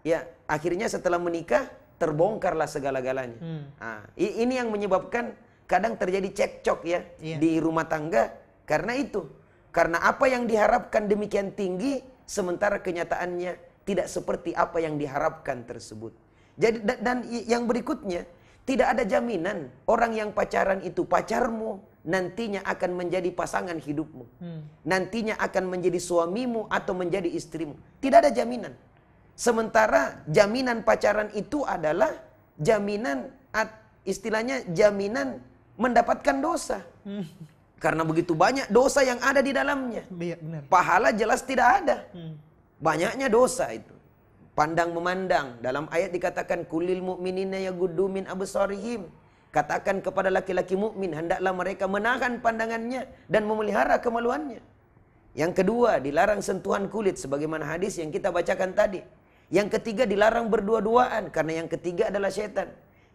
Ya, akhirnya setelah menikah terbongkarlah segala-galanya. Hmm. Nah, ini yang menyebabkan kadang terjadi cekcok ya yeah. di rumah tangga karena itu. Karena apa yang diharapkan demikian tinggi sementara kenyataannya tidak seperti apa yang diharapkan tersebut. Jadi dan yang berikutnya tidak ada jaminan orang yang pacaran itu pacarmu nantinya akan menjadi pasangan hidupmu. Hmm. Nantinya akan menjadi suamimu atau menjadi istrimu. Tidak ada jaminan. Sementara jaminan pacaran itu adalah jaminan istilahnya jaminan mendapatkan dosa. Hmm. Karena begitu banyak dosa yang ada di dalamnya. Iya, benar. Pahala jelas tidak ada. Hmm. Banyaknya dosa itu pandang memandang. Dalam ayat dikatakan kulil mukminina yaguddu min absarihim. Katakan kepada laki-laki mukmin hendaklah mereka menahan pandangannya dan memelihara kemaluannya. Yang kedua, dilarang sentuhan kulit sebagaimana hadis yang kita bacakan tadi. Yang ketiga dilarang berdua-duaan karena yang ketiga adalah setan.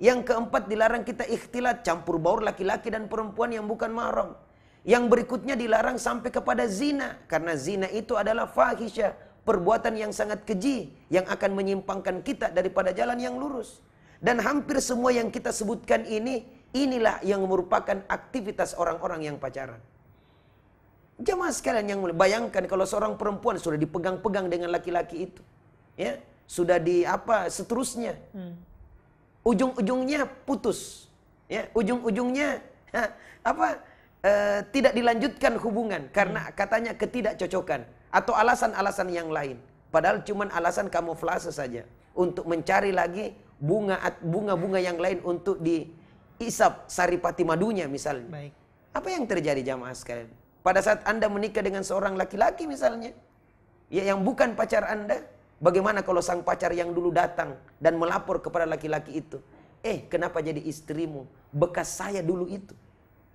Yang keempat dilarang kita ikhtilat campur baur laki-laki dan perempuan yang bukan mahram. Yang berikutnya dilarang sampai kepada zina karena zina itu adalah fahisyah, perbuatan yang sangat keji yang akan menyimpangkan kita daripada jalan yang lurus. Dan hampir semua yang kita sebutkan ini, inilah yang merupakan aktivitas orang-orang yang pacaran. Jamaah sekalian yang bayangkan kalau seorang perempuan sudah dipegang-pegang dengan laki-laki itu. Ya, sudah di apa seterusnya. Hmm. Ujung-ujungnya putus. Ya, ujung-ujungnya apa? E, tidak dilanjutkan hubungan karena hmm. katanya ketidakcocokan atau alasan-alasan yang lain. Padahal cuma alasan kamuflase saja untuk mencari lagi bunga bunga yang lain untuk diisap saripati madunya misalnya. Baik. Apa yang terjadi jamaah sekalian? Pada saat Anda menikah dengan seorang laki-laki misalnya, ya yang bukan pacar Anda, bagaimana kalau sang pacar yang dulu datang dan melapor kepada laki-laki itu? Eh, kenapa jadi istrimu? Bekas saya dulu itu.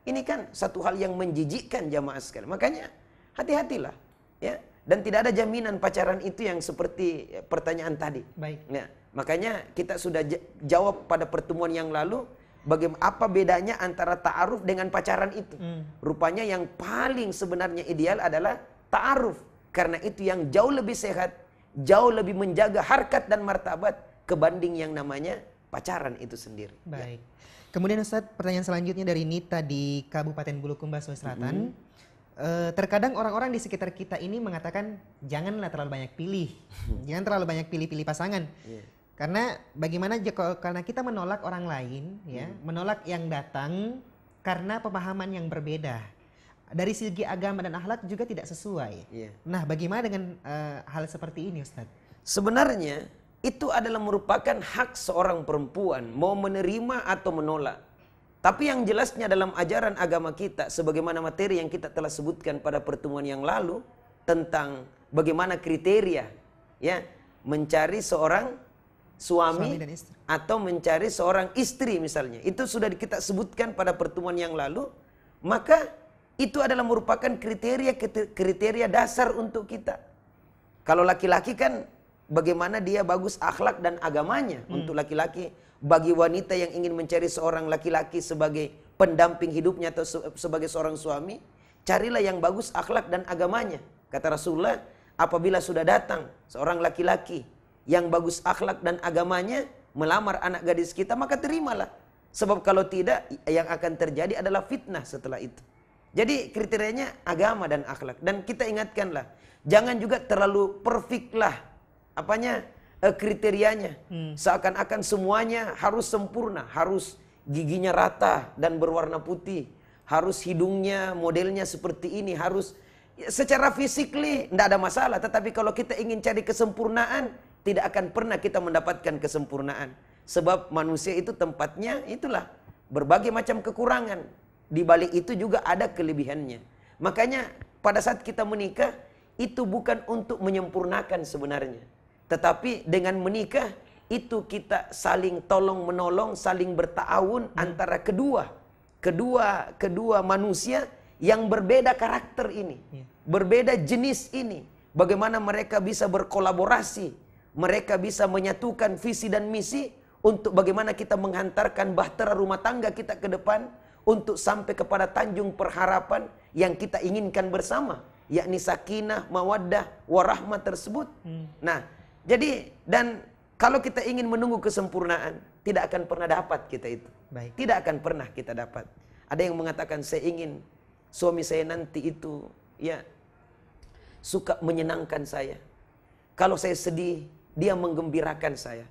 Ini kan satu hal yang menjijikkan jamaah sekalian. Makanya hati-hatilah ya dan tidak ada jaminan pacaran itu yang seperti eh, pertanyaan tadi. Baik. Ya, makanya kita sudah jawab pada pertemuan yang lalu bagaimana apa bedanya antara ta'aruf dengan pacaran itu. Hmm. Rupanya yang paling sebenarnya ideal adalah ta'aruf karena itu yang jauh lebih sehat, jauh lebih menjaga harkat dan martabat kebanding yang namanya pacaran itu sendiri. Ya. Baik. Ya. Kemudian Ustaz, pertanyaan selanjutnya dari Nita di Kabupaten Bulukumba, Sulawesi Selatan. Hmm. Eh, terkadang orang-orang di sekitar kita ini mengatakan janganlah terlalu banyak pilih, *laughs* jangan terlalu banyak pilih-pilih pasangan. Yeah. Karena bagaimana jika karena kita menolak orang lain, ya, hmm. menolak yang datang karena pemahaman yang berbeda. Dari segi agama dan akhlak juga tidak sesuai. Yeah. Nah, bagaimana dengan uh, hal seperti ini, Ustadz? Sebenarnya itu adalah merupakan hak seorang perempuan mau menerima atau menolak. Tapi yang jelasnya dalam ajaran agama kita sebagaimana materi yang kita telah sebutkan pada pertemuan yang lalu tentang bagaimana kriteria ya mencari seorang suami, suami atau mencari seorang istri misalnya. Itu sudah kita sebutkan pada pertemuan yang lalu, maka itu adalah merupakan kriteria kriteria dasar untuk kita. Kalau laki-laki kan bagaimana dia bagus akhlak dan agamanya hmm. untuk laki-laki bagi wanita yang ingin mencari seorang laki-laki sebagai pendamping hidupnya atau sebagai seorang suami, carilah yang bagus akhlak dan agamanya. Kata Rasulullah, apabila sudah datang seorang laki-laki yang bagus akhlak dan agamanya melamar anak gadis kita, maka terimalah. Sebab kalau tidak, yang akan terjadi adalah fitnah setelah itu. Jadi kriterianya agama dan akhlak. Dan kita ingatkanlah, jangan juga terlalu perfectlah apanya uh, kriterianya. Hmm. Seakan-akan semuanya harus sempurna, harus giginya rata dan berwarna putih, harus hidungnya modelnya seperti ini, harus ya, secara fisikly tidak ada masalah, tetapi kalau kita ingin cari kesempurnaan, tidak akan pernah kita mendapatkan kesempurnaan. Sebab manusia itu tempatnya itulah berbagai macam kekurangan. Di balik itu juga ada kelebihannya. Makanya pada saat kita menikah itu bukan untuk menyempurnakan sebenarnya tetapi dengan menikah itu kita saling tolong menolong, saling bertaawun hmm. antara kedua kedua kedua manusia yang berbeda karakter ini, ya. berbeda jenis ini. Bagaimana mereka bisa berkolaborasi, mereka bisa menyatukan visi dan misi untuk bagaimana kita menghantarkan bahtera rumah tangga kita ke depan untuk sampai kepada tanjung perharapan yang kita inginkan bersama, yakni sakinah, mawaddah, warahmah tersebut. Hmm. Nah, jadi dan kalau kita ingin menunggu kesempurnaan, tidak akan pernah dapat kita itu. Baik. Tidak akan pernah kita dapat. Ada yang mengatakan saya ingin suami saya nanti itu ya suka menyenangkan saya. Kalau saya sedih, dia menggembirakan saya.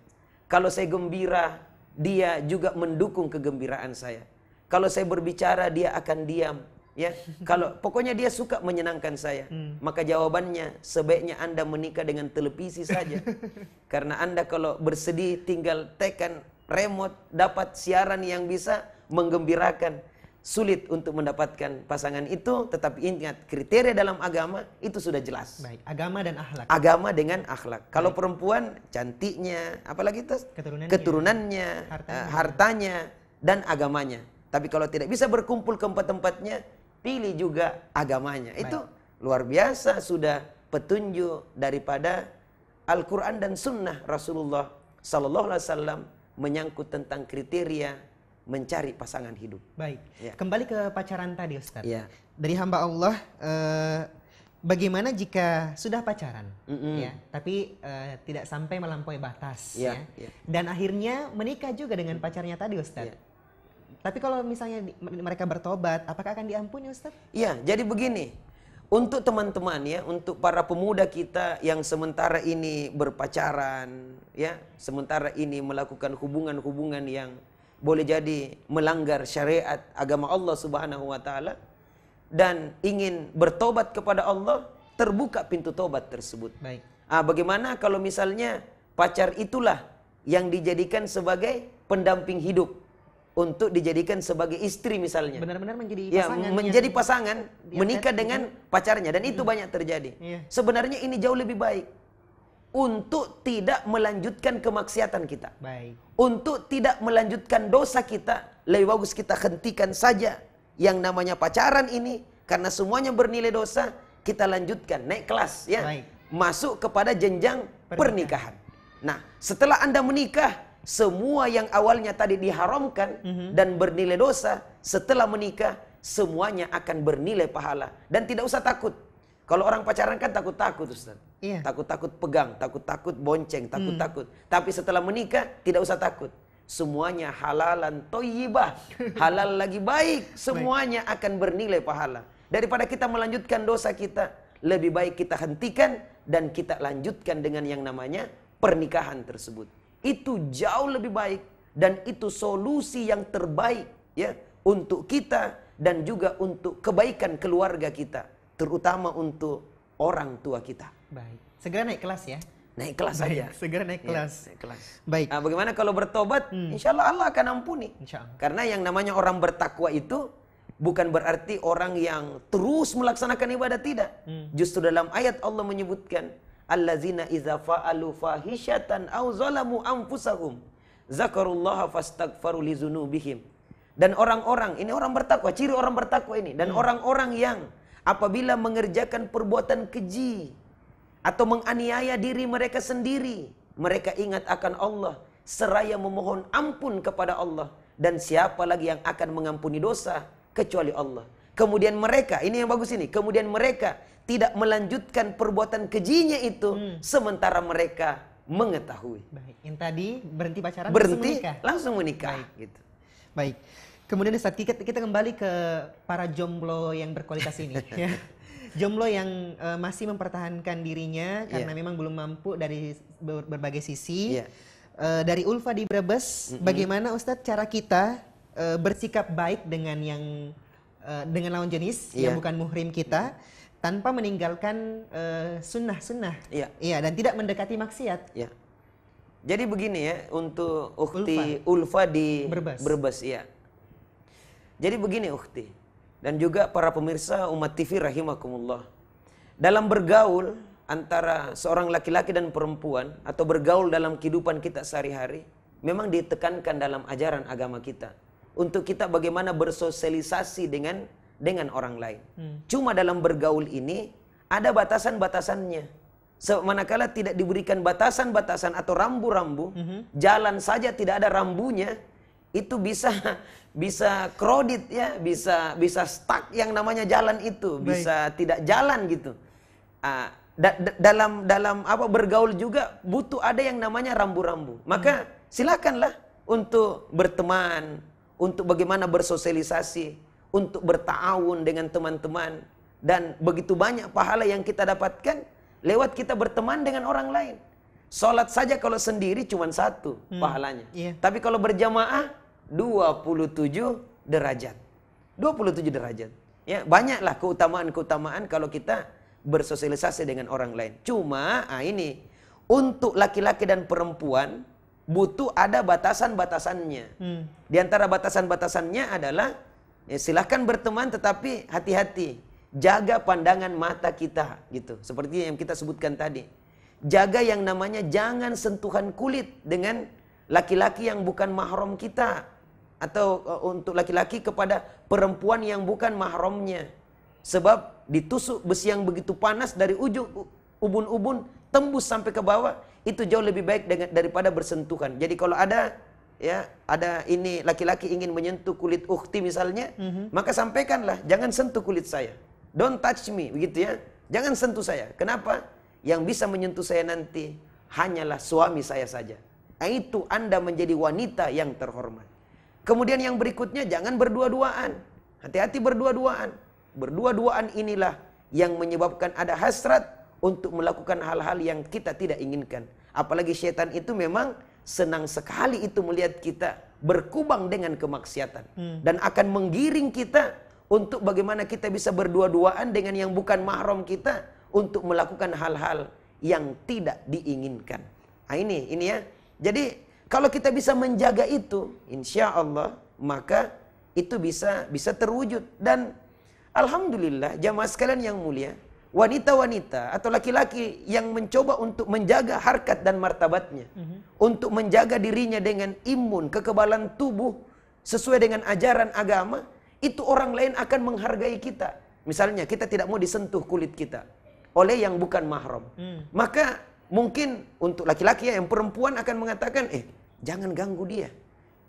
Kalau saya gembira, dia juga mendukung kegembiraan saya. Kalau saya berbicara, dia akan diam ya *laughs* kalau pokoknya dia suka menyenangkan saya hmm. maka jawabannya sebaiknya anda menikah dengan televisi saja *laughs* karena anda kalau bersedih tinggal tekan remote dapat siaran yang bisa menggembirakan sulit untuk mendapatkan pasangan itu tetapi ingat kriteria dalam agama itu sudah jelas baik agama dan akhlak agama dengan akhlak kalau perempuan cantiknya apalagi itu keturunannya, keturunannya hartanya. Eh, hartanya dan agamanya tapi kalau tidak bisa berkumpul keempat-empatnya pilih juga agamanya. Baik. Itu luar biasa sudah petunjuk daripada Al-Qur'an dan sunnah Rasulullah sallallahu alaihi wasallam menyangkut tentang kriteria mencari pasangan hidup. Baik. Ya. Kembali ke pacaran tadi Ustaz. Ya. Dari hamba Allah eh, bagaimana jika sudah pacaran mm -hmm. ya, tapi eh, tidak sampai melampaui batas ya, ya. ya. Dan akhirnya menikah juga dengan pacarnya tadi Ustaz. Ya tapi kalau misalnya mereka bertobat, apakah akan diampuni Ustaz? Iya, jadi begini. Untuk teman-teman ya, untuk para pemuda kita yang sementara ini berpacaran, ya, sementara ini melakukan hubungan-hubungan yang boleh jadi melanggar syariat agama Allah Subhanahu wa taala dan ingin bertobat kepada Allah, terbuka pintu tobat tersebut. Baik. Ah, bagaimana kalau misalnya pacar itulah yang dijadikan sebagai pendamping hidup? untuk dijadikan sebagai istri misalnya. Benar-benar menjadi ya, pasangan. Ya, menjadi pasangan, menikah iya. dengan pacarnya dan itu hmm. banyak terjadi. Iya. Sebenarnya ini jauh lebih baik untuk tidak melanjutkan kemaksiatan kita. Baik. Untuk tidak melanjutkan dosa kita, lebih bagus kita hentikan saja yang namanya pacaran ini karena semuanya bernilai dosa, kita lanjutkan naik kelas ya. Baik. Masuk kepada jenjang pernikahan. pernikahan. Nah, setelah Anda menikah, semua yang awalnya tadi diharamkan mm-hmm. dan bernilai dosa setelah menikah semuanya akan bernilai pahala dan tidak usah takut. Kalau orang pacaran kan takut-takut Ustaz. Iya. Takut-takut pegang, takut-takut bonceng, mhm. takut-takut. Mm. Tapi setelah menikah tidak usah takut. Semuanya halalan toyibah, *laughs* halal lagi baik, semuanya baik. akan bernilai pahala. Daripada kita melanjutkan dosa kita, lebih baik kita hentikan dan kita lanjutkan dengan yang namanya pernikahan tersebut itu jauh lebih baik dan itu solusi yang terbaik ya untuk kita dan juga untuk kebaikan keluarga kita terutama untuk orang tua kita. Baik. Segera naik kelas ya. Naik kelas Baik, aja. Segera naik ya, kelas. Ya, naik kelas. Baik. Nah, bagaimana kalau bertobat? Hmm. Insya Allah Allah akan ampuni. Insya Allah. Karena yang namanya orang bertakwa itu bukan berarti orang yang terus melaksanakan ibadah tidak. Hmm. Justru dalam ayat Allah menyebutkan allazina idza fa'alu fahishatan aw zalamu anfusahum zakarullaha fastaghfaru lidzunubihim. Dan orang-orang, ini orang bertakwa, ciri orang bertakwa ini dan hmm. orang-orang hmm. yang apabila mengerjakan perbuatan keji atau menganiaya diri mereka sendiri, mereka ingat akan Allah seraya memohon ampun kepada Allah dan siapa lagi yang akan mengampuni dosa kecuali Allah. Kemudian mereka, ini yang bagus ini, kemudian mereka tidak melanjutkan perbuatan kejinya itu hmm. sementara mereka mengetahui. Baik, yang tadi berhenti pacaran berhenti, langsung menikah. Langsung menikah Baik. gitu. Baik. Kemudian saat kita, kita kembali ke para jomblo yang berkualitas ini. *laughs* ya. Jomblo yang uh, masih mempertahankan dirinya iya. karena yeah. memang belum mampu dari ber berbagai sisi. Yeah. Iya. Uh, dari Ulfa di Brebes, mm -hmm. bagaimana Ustadz cara kita uh, bersikap baik dengan yang Eh, dengan lawan jenis yeah. yang bukan muhrim kita tanpa meninggalkan uh, sunnah-sunnah. Yeah. Yeah, dan tidak mendekati maksiat. Iya. Jadi begini ya untuk ukti Ulfa, Ulfa di berbas berbas ya. Jadi begini ukti dan juga para pemirsa umat TV rahimakumullah. Dalam bergaul antara seorang laki-laki dan perempuan atau bergaul dalam kehidupan kita sehari-hari memang ditekankan dalam ajaran agama kita untuk kita bagaimana bersosialisasi dengan dengan orang lain. Hmm. Cuma dalam bergaul ini ada batasan-batasannya. Manakala tidak diberikan batasan-batasan atau rambu-rambu, hmm. jalan saja tidak ada rambunya, itu bisa *laughs* bisa kredit ya, bisa bisa stuck yang namanya jalan itu, Baik. bisa tidak jalan gitu. Uh, da, da, dalam dalam apa bergaul juga butuh ada yang namanya rambu-rambu. Maka hmm. silakanlah untuk berteman, untuk bagaimana bersosialisasi, untuk bertaawun dengan teman-teman. Dan begitu banyak pahala yang kita dapatkan lewat kita berteman dengan orang lain. Sholat saja kalau sendiri cuma satu hmm, pahalanya. Yeah. Tapi kalau berjamaah 27 derajat. 27 derajat. Ya, banyaklah keutamaan-keutamaan kalau kita bersosialisasi dengan orang lain. Cuma ah ini untuk laki-laki dan perempuan butuh ada batasan-batasannya. Hmm. Di antara batasan-batasannya adalah ya silahkan berteman tetapi hati-hati. Jaga pandangan mata kita gitu. Seperti yang kita sebutkan tadi. Jaga yang namanya jangan sentuhan kulit dengan laki-laki yang bukan mahram kita atau uh, untuk laki-laki kepada perempuan yang bukan mahramnya. Sebab ditusuk besi yang begitu panas dari ujung ubun-ubun tembus sampai ke bawah itu jauh lebih baik dengan, daripada bersentuhan. Jadi kalau ada ya ada ini laki-laki ingin menyentuh kulit ukti misalnya, mm-hmm. maka sampaikanlah jangan sentuh kulit saya. Don't touch me begitu ya. Jangan sentuh saya. Kenapa? Yang bisa menyentuh saya nanti hanyalah suami saya saja. Nah, itu Anda menjadi wanita yang terhormat. Kemudian yang berikutnya jangan berdua-duaan. Hati-hati berdua-duaan. Berdua-duaan inilah yang menyebabkan ada hasrat untuk melakukan hal-hal yang kita tidak inginkan. Apalagi setan itu memang senang sekali itu melihat kita berkubang dengan kemaksiatan hmm. dan akan menggiring kita untuk bagaimana kita bisa berdua-duaan dengan yang bukan mahram kita untuk melakukan hal-hal yang tidak diinginkan. Nah, ini ini ya. Jadi kalau kita bisa menjaga itu, insya Allah maka itu bisa bisa terwujud dan alhamdulillah jamaah sekalian yang mulia, wanita-wanita atau laki-laki yang mencoba untuk menjaga harkat dan martabatnya, mm -hmm. untuk menjaga dirinya dengan imun, kekebalan tubuh sesuai dengan ajaran agama, itu orang lain akan menghargai kita. Misalnya kita tidak mau disentuh kulit kita oleh yang bukan mahram. Mm. Maka mungkin untuk laki-laki ya, yang perempuan akan mengatakan, "Eh, jangan ganggu dia."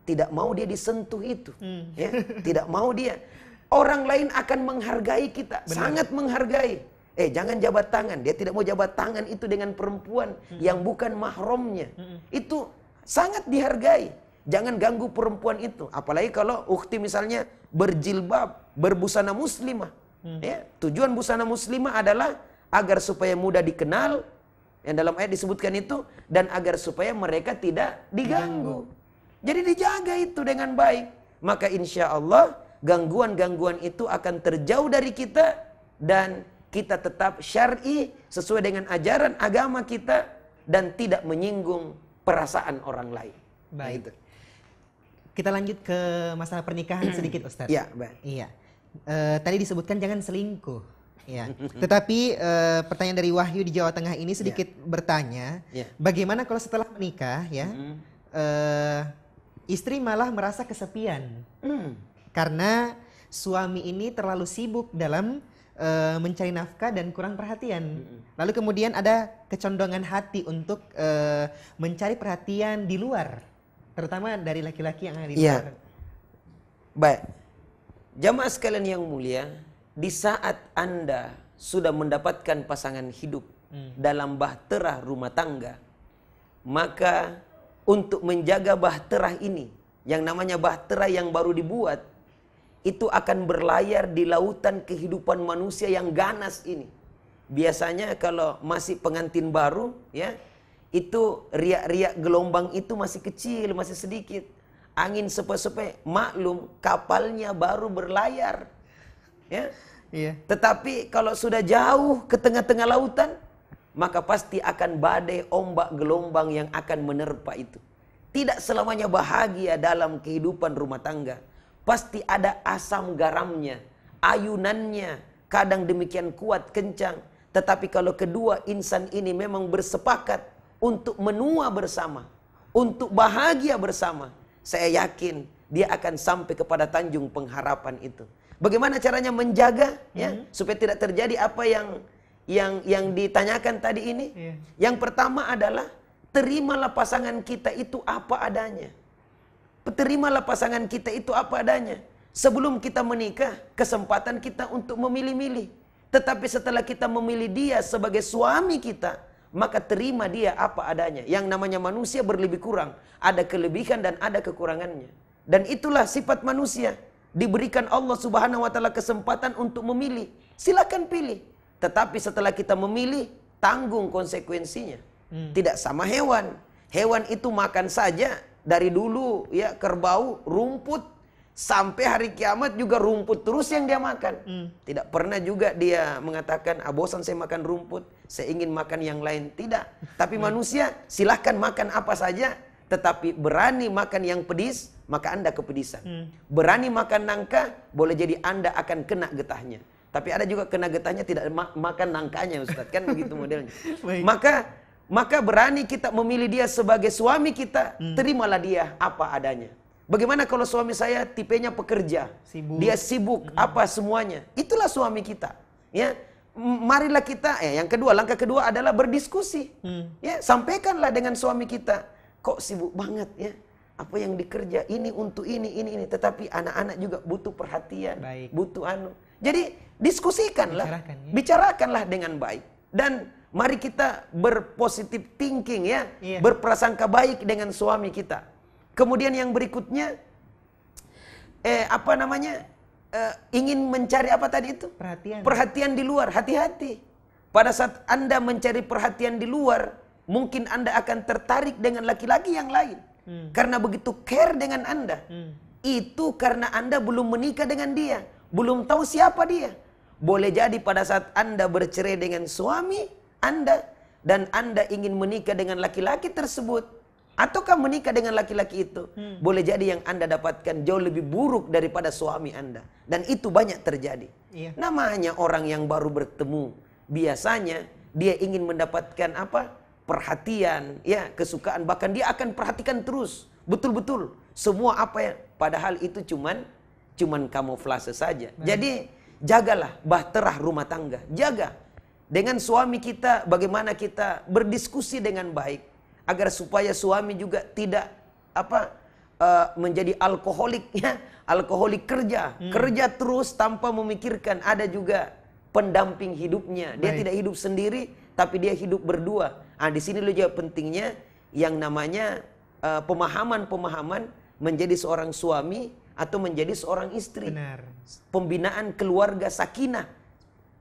Tidak mau dia disentuh itu, mm. ya, tidak mau dia. Orang lain akan menghargai kita, Benar. sangat menghargai. Eh jangan jabat tangan. Dia tidak mau jabat tangan itu dengan perempuan hmm. yang bukan mahromnya. Hmm. Itu sangat dihargai. Jangan ganggu perempuan itu. Apalagi kalau ukti misalnya berjilbab, berbusana muslimah. Hmm. Ya, tujuan busana muslimah adalah agar supaya mudah dikenal. Yang dalam ayat disebutkan itu. Dan agar supaya mereka tidak diganggu. Hmm. Jadi dijaga itu dengan baik. Maka insya Allah gangguan-gangguan itu akan terjauh dari kita. Dan kita tetap syar'i sesuai dengan ajaran agama kita dan tidak menyinggung perasaan orang lain. Nah, baik. Nah, itu. Kita lanjut ke masalah pernikahan *clears throat* sedikit, Ustaz. Iya, baik. Iya. E, tadi disebutkan jangan selingkuh. Ya. Tetapi e, pertanyaan dari Wahyu di Jawa Tengah ini sedikit ya. bertanya, ya. bagaimana kalau setelah menikah ya mm. e, istri malah merasa kesepian mm. karena suami ini terlalu sibuk dalam uh, mencari nafkah dan kurang perhatian. Lalu kemudian ada kecondongan hati untuk uh, mencari perhatian di luar, terutama dari laki-laki yang ada di Ya. Baik. Jamaah sekalian yang mulia, di saat Anda sudah mendapatkan pasangan hidup hmm. dalam bahtera rumah tangga, maka untuk menjaga bahtera ini, yang namanya bahtera yang baru dibuat, itu akan berlayar di lautan kehidupan manusia yang ganas ini. Biasanya kalau masih pengantin baru ya, itu riak-riak gelombang itu masih kecil, masih sedikit. Angin sepe-sepe, maklum kapalnya baru berlayar. Ya. Iya. Tetapi kalau sudah jauh ke tengah-tengah lautan, maka pasti akan badai ombak gelombang yang akan menerpa itu. Tidak selamanya bahagia dalam kehidupan rumah tangga. Pasti ada asam garamnya, ayunannya, kadang demikian kuat, kencang. Tetapi kalau kedua insan ini memang bersepakat untuk menua bersama, untuk bahagia bersama, saya yakin dia akan sampai kepada tanjung pengharapan itu. Bagaimana caranya menjaga ya mm-hmm. supaya tidak terjadi apa yang yang yang ditanyakan tadi ini? Yeah. Yang pertama adalah terimalah pasangan kita itu apa adanya. Terimalah pasangan kita itu apa adanya. Sebelum kita menikah, kesempatan kita untuk memilih-milih. Tetapi setelah kita memilih dia sebagai suami kita, maka terima dia apa adanya. Yang namanya manusia berlebih kurang. Ada kelebihan dan ada kekurangannya. Dan itulah sifat manusia. Diberikan Allah subhanahu wa ta'ala kesempatan untuk memilih. Silakan pilih. Tetapi setelah kita memilih, tanggung konsekuensinya. Hmm. Tidak sama hewan. Hewan itu makan saja, dari dulu ya kerbau rumput sampai hari kiamat juga rumput terus yang dia makan. Hmm. Tidak pernah juga dia mengatakan ah saya makan rumput, saya ingin makan yang lain. Tidak. Tapi hmm. manusia silahkan makan apa saja tetapi berani makan yang pedis maka Anda kepedisan. Hmm. Berani makan nangka boleh jadi Anda akan kena getahnya. Tapi ada juga kena getahnya tidak ma makan nangkanya ustadz Kan begitu modelnya. *laughs* Maka maka berani kita memilih dia sebagai suami kita, hmm. terimalah dia apa adanya. Bagaimana kalau suami saya tipenya pekerja, sibuk. dia sibuk hmm. apa semuanya, itulah suami kita. Ya, marilah kita. Eh, yang kedua, langkah kedua adalah berdiskusi. Hmm. Ya, sampaikanlah dengan suami kita, kok sibuk banget ya. Apa yang dikerja ini untuk ini ini ini, tetapi anak-anak juga butuh perhatian, baik. butuh anu. Jadi diskusikanlah, bicarakan, ya. bicarakanlah dengan baik dan Mari kita berpositif thinking ya, iya. berprasangka baik dengan suami kita. Kemudian yang berikutnya, eh apa namanya? Eh, ingin mencari apa tadi itu? Perhatian. Perhatian di luar, hati-hati. Pada saat Anda mencari perhatian di luar, mungkin Anda akan tertarik dengan laki-laki yang lain. Hmm. Karena begitu care dengan Anda. Hmm. Itu karena Anda belum menikah dengan dia. Belum tahu siapa dia. Boleh jadi pada saat Anda bercerai dengan suami, anda dan Anda ingin menikah dengan laki-laki tersebut ataukah menikah dengan laki-laki itu hmm. boleh jadi yang Anda dapatkan jauh lebih buruk daripada suami Anda dan itu banyak terjadi. Iya. Namanya orang yang baru bertemu biasanya dia ingin mendapatkan apa? perhatian, ya, kesukaan bahkan dia akan perhatikan terus betul-betul semua apa ya padahal itu cuman cuman kamuflase saja. Baik. Jadi jagalah bahtera rumah tangga, jaga dengan suami kita bagaimana kita berdiskusi dengan baik agar supaya suami juga tidak apa uh, menjadi alkoholik ya, *laughs* alkoholik kerja, hmm. kerja terus tanpa memikirkan ada juga pendamping hidupnya. Dia baik. tidak hidup sendiri tapi dia hidup berdua. Ah di sini lo juga pentingnya yang namanya eh, pemahaman-pemahaman uh, menjadi seorang suami atau menjadi seorang istri. Benar. Pembinaan keluarga sakinah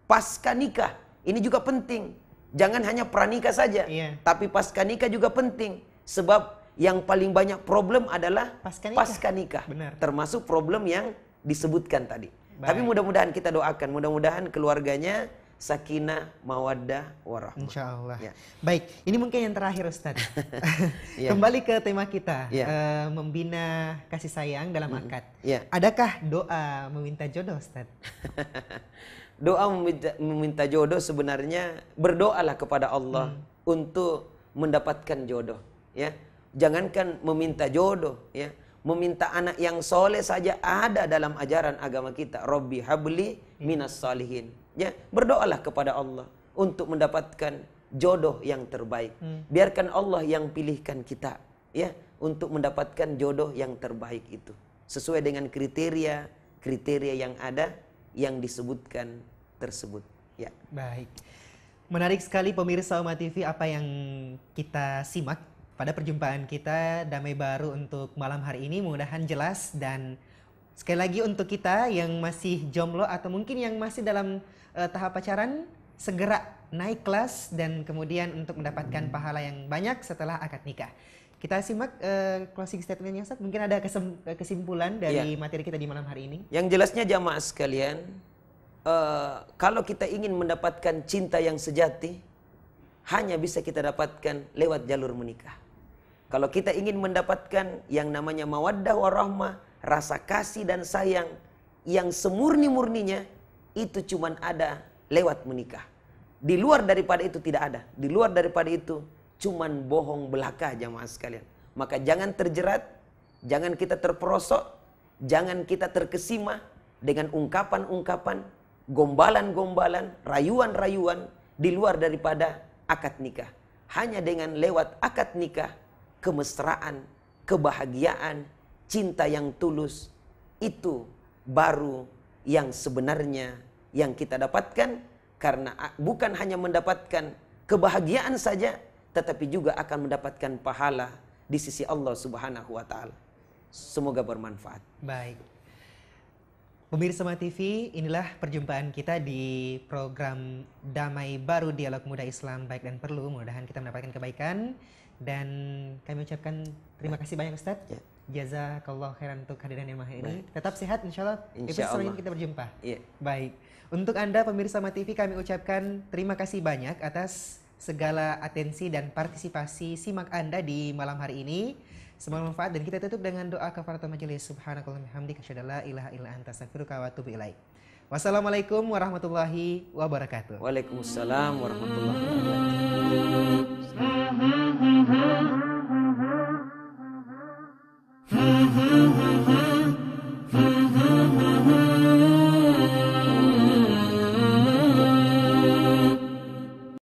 pasca nikah ini juga penting. Jangan hanya pranikah saja, iya. tapi pasca nikah juga penting. Sebab yang paling banyak problem adalah pasca nikah. Pasca nikah. Benar. Termasuk problem yang disebutkan tadi. Baik. Tapi mudah-mudahan kita doakan, mudah-mudahan keluarganya sakinah, mawaddah, warahmah. Insya Allah. Ya. Baik, ini mungkin yang terakhir Ustaz. *laughs* Ya. Kembali ke tema kita, ya. uh, membina kasih sayang dalam akad. Ya. Adakah doa meminta jodoh Ustaz? *laughs* doa meminta, meminta jodoh sebenarnya berdoalah kepada Allah hmm. untuk mendapatkan jodoh ya jangankan meminta jodoh ya meminta anak yang soleh saja ada dalam ajaran agama kita Robbi habli hmm. minas salihin ya berdoalah kepada Allah untuk mendapatkan jodoh yang terbaik hmm. biarkan Allah yang pilihkan kita ya untuk mendapatkan jodoh yang terbaik itu sesuai dengan kriteria kriteria yang ada yang disebutkan tersebut. Ya. Baik. Menarik sekali pemirsa Uma TV apa yang kita simak pada perjumpaan kita damai baru untuk malam hari ini mudah-mudahan jelas dan sekali lagi untuk kita yang masih jomblo atau mungkin yang masih dalam uh, tahap pacaran segera naik kelas dan kemudian untuk mendapatkan pahala yang banyak setelah akad nikah. Kita simak uh, closing statementnya, Ustaz. Mungkin ada kesimpulan ya. dari ya. materi kita di malam hari ini. Yang jelasnya jamaah sekalian, Eh, kalau kita ingin mendapatkan cinta yang sejati, hanya bisa kita dapatkan lewat jalur menikah. Kalau kita ingin mendapatkan yang namanya mawaddah warahmah, rasa kasih dan sayang yang semurni-murninya, itu cuma ada lewat menikah. Di luar daripada itu tidak ada. Di luar daripada itu cuma bohong belaka jamaah sekalian. Maka jangan terjerat, jangan kita terperosok, jangan kita terkesima dengan ungkapan-ungkapan gombalan-gombalan, rayuan-rayuan di luar daripada akad nikah. Hanya dengan lewat akad nikah, kemesraan, kebahagiaan, cinta yang tulus, itu baru yang sebenarnya yang kita dapatkan karena bukan hanya mendapatkan kebahagiaan saja tetapi juga akan mendapatkan pahala di sisi Allah Subhanahu wa taala. Semoga bermanfaat. Baik. Pemirsa Mata TV, inilah perjumpaan kita di program Damai Baru Dialog Muda Islam Baik dan Perlu. Mudah-mudahan kita mendapatkan kebaikan dan kami ucapkan terima kasih banyak Ustadz. Ya. Jazakallah khairan untuk kehadiran yang mahal ini. Baik. Tetap sehat insya Allah. Insya Allah. kita berjumpa. Ya. Baik. Untuk Anda pemirsa Mata TV kami ucapkan terima kasih banyak atas segala atensi dan partisipasi simak Anda di malam hari ini. Semoga bermanfaat dan kita tutup dengan doa kafaratul majelis. Subhanakallahumma hamdika asyhadu la ilaha illa anta astaghfiruka wa atubu Wassalamualaikum warahmatullahi wabarakatuh. Waalaikumsalam warahmatullahi wabarakatuh.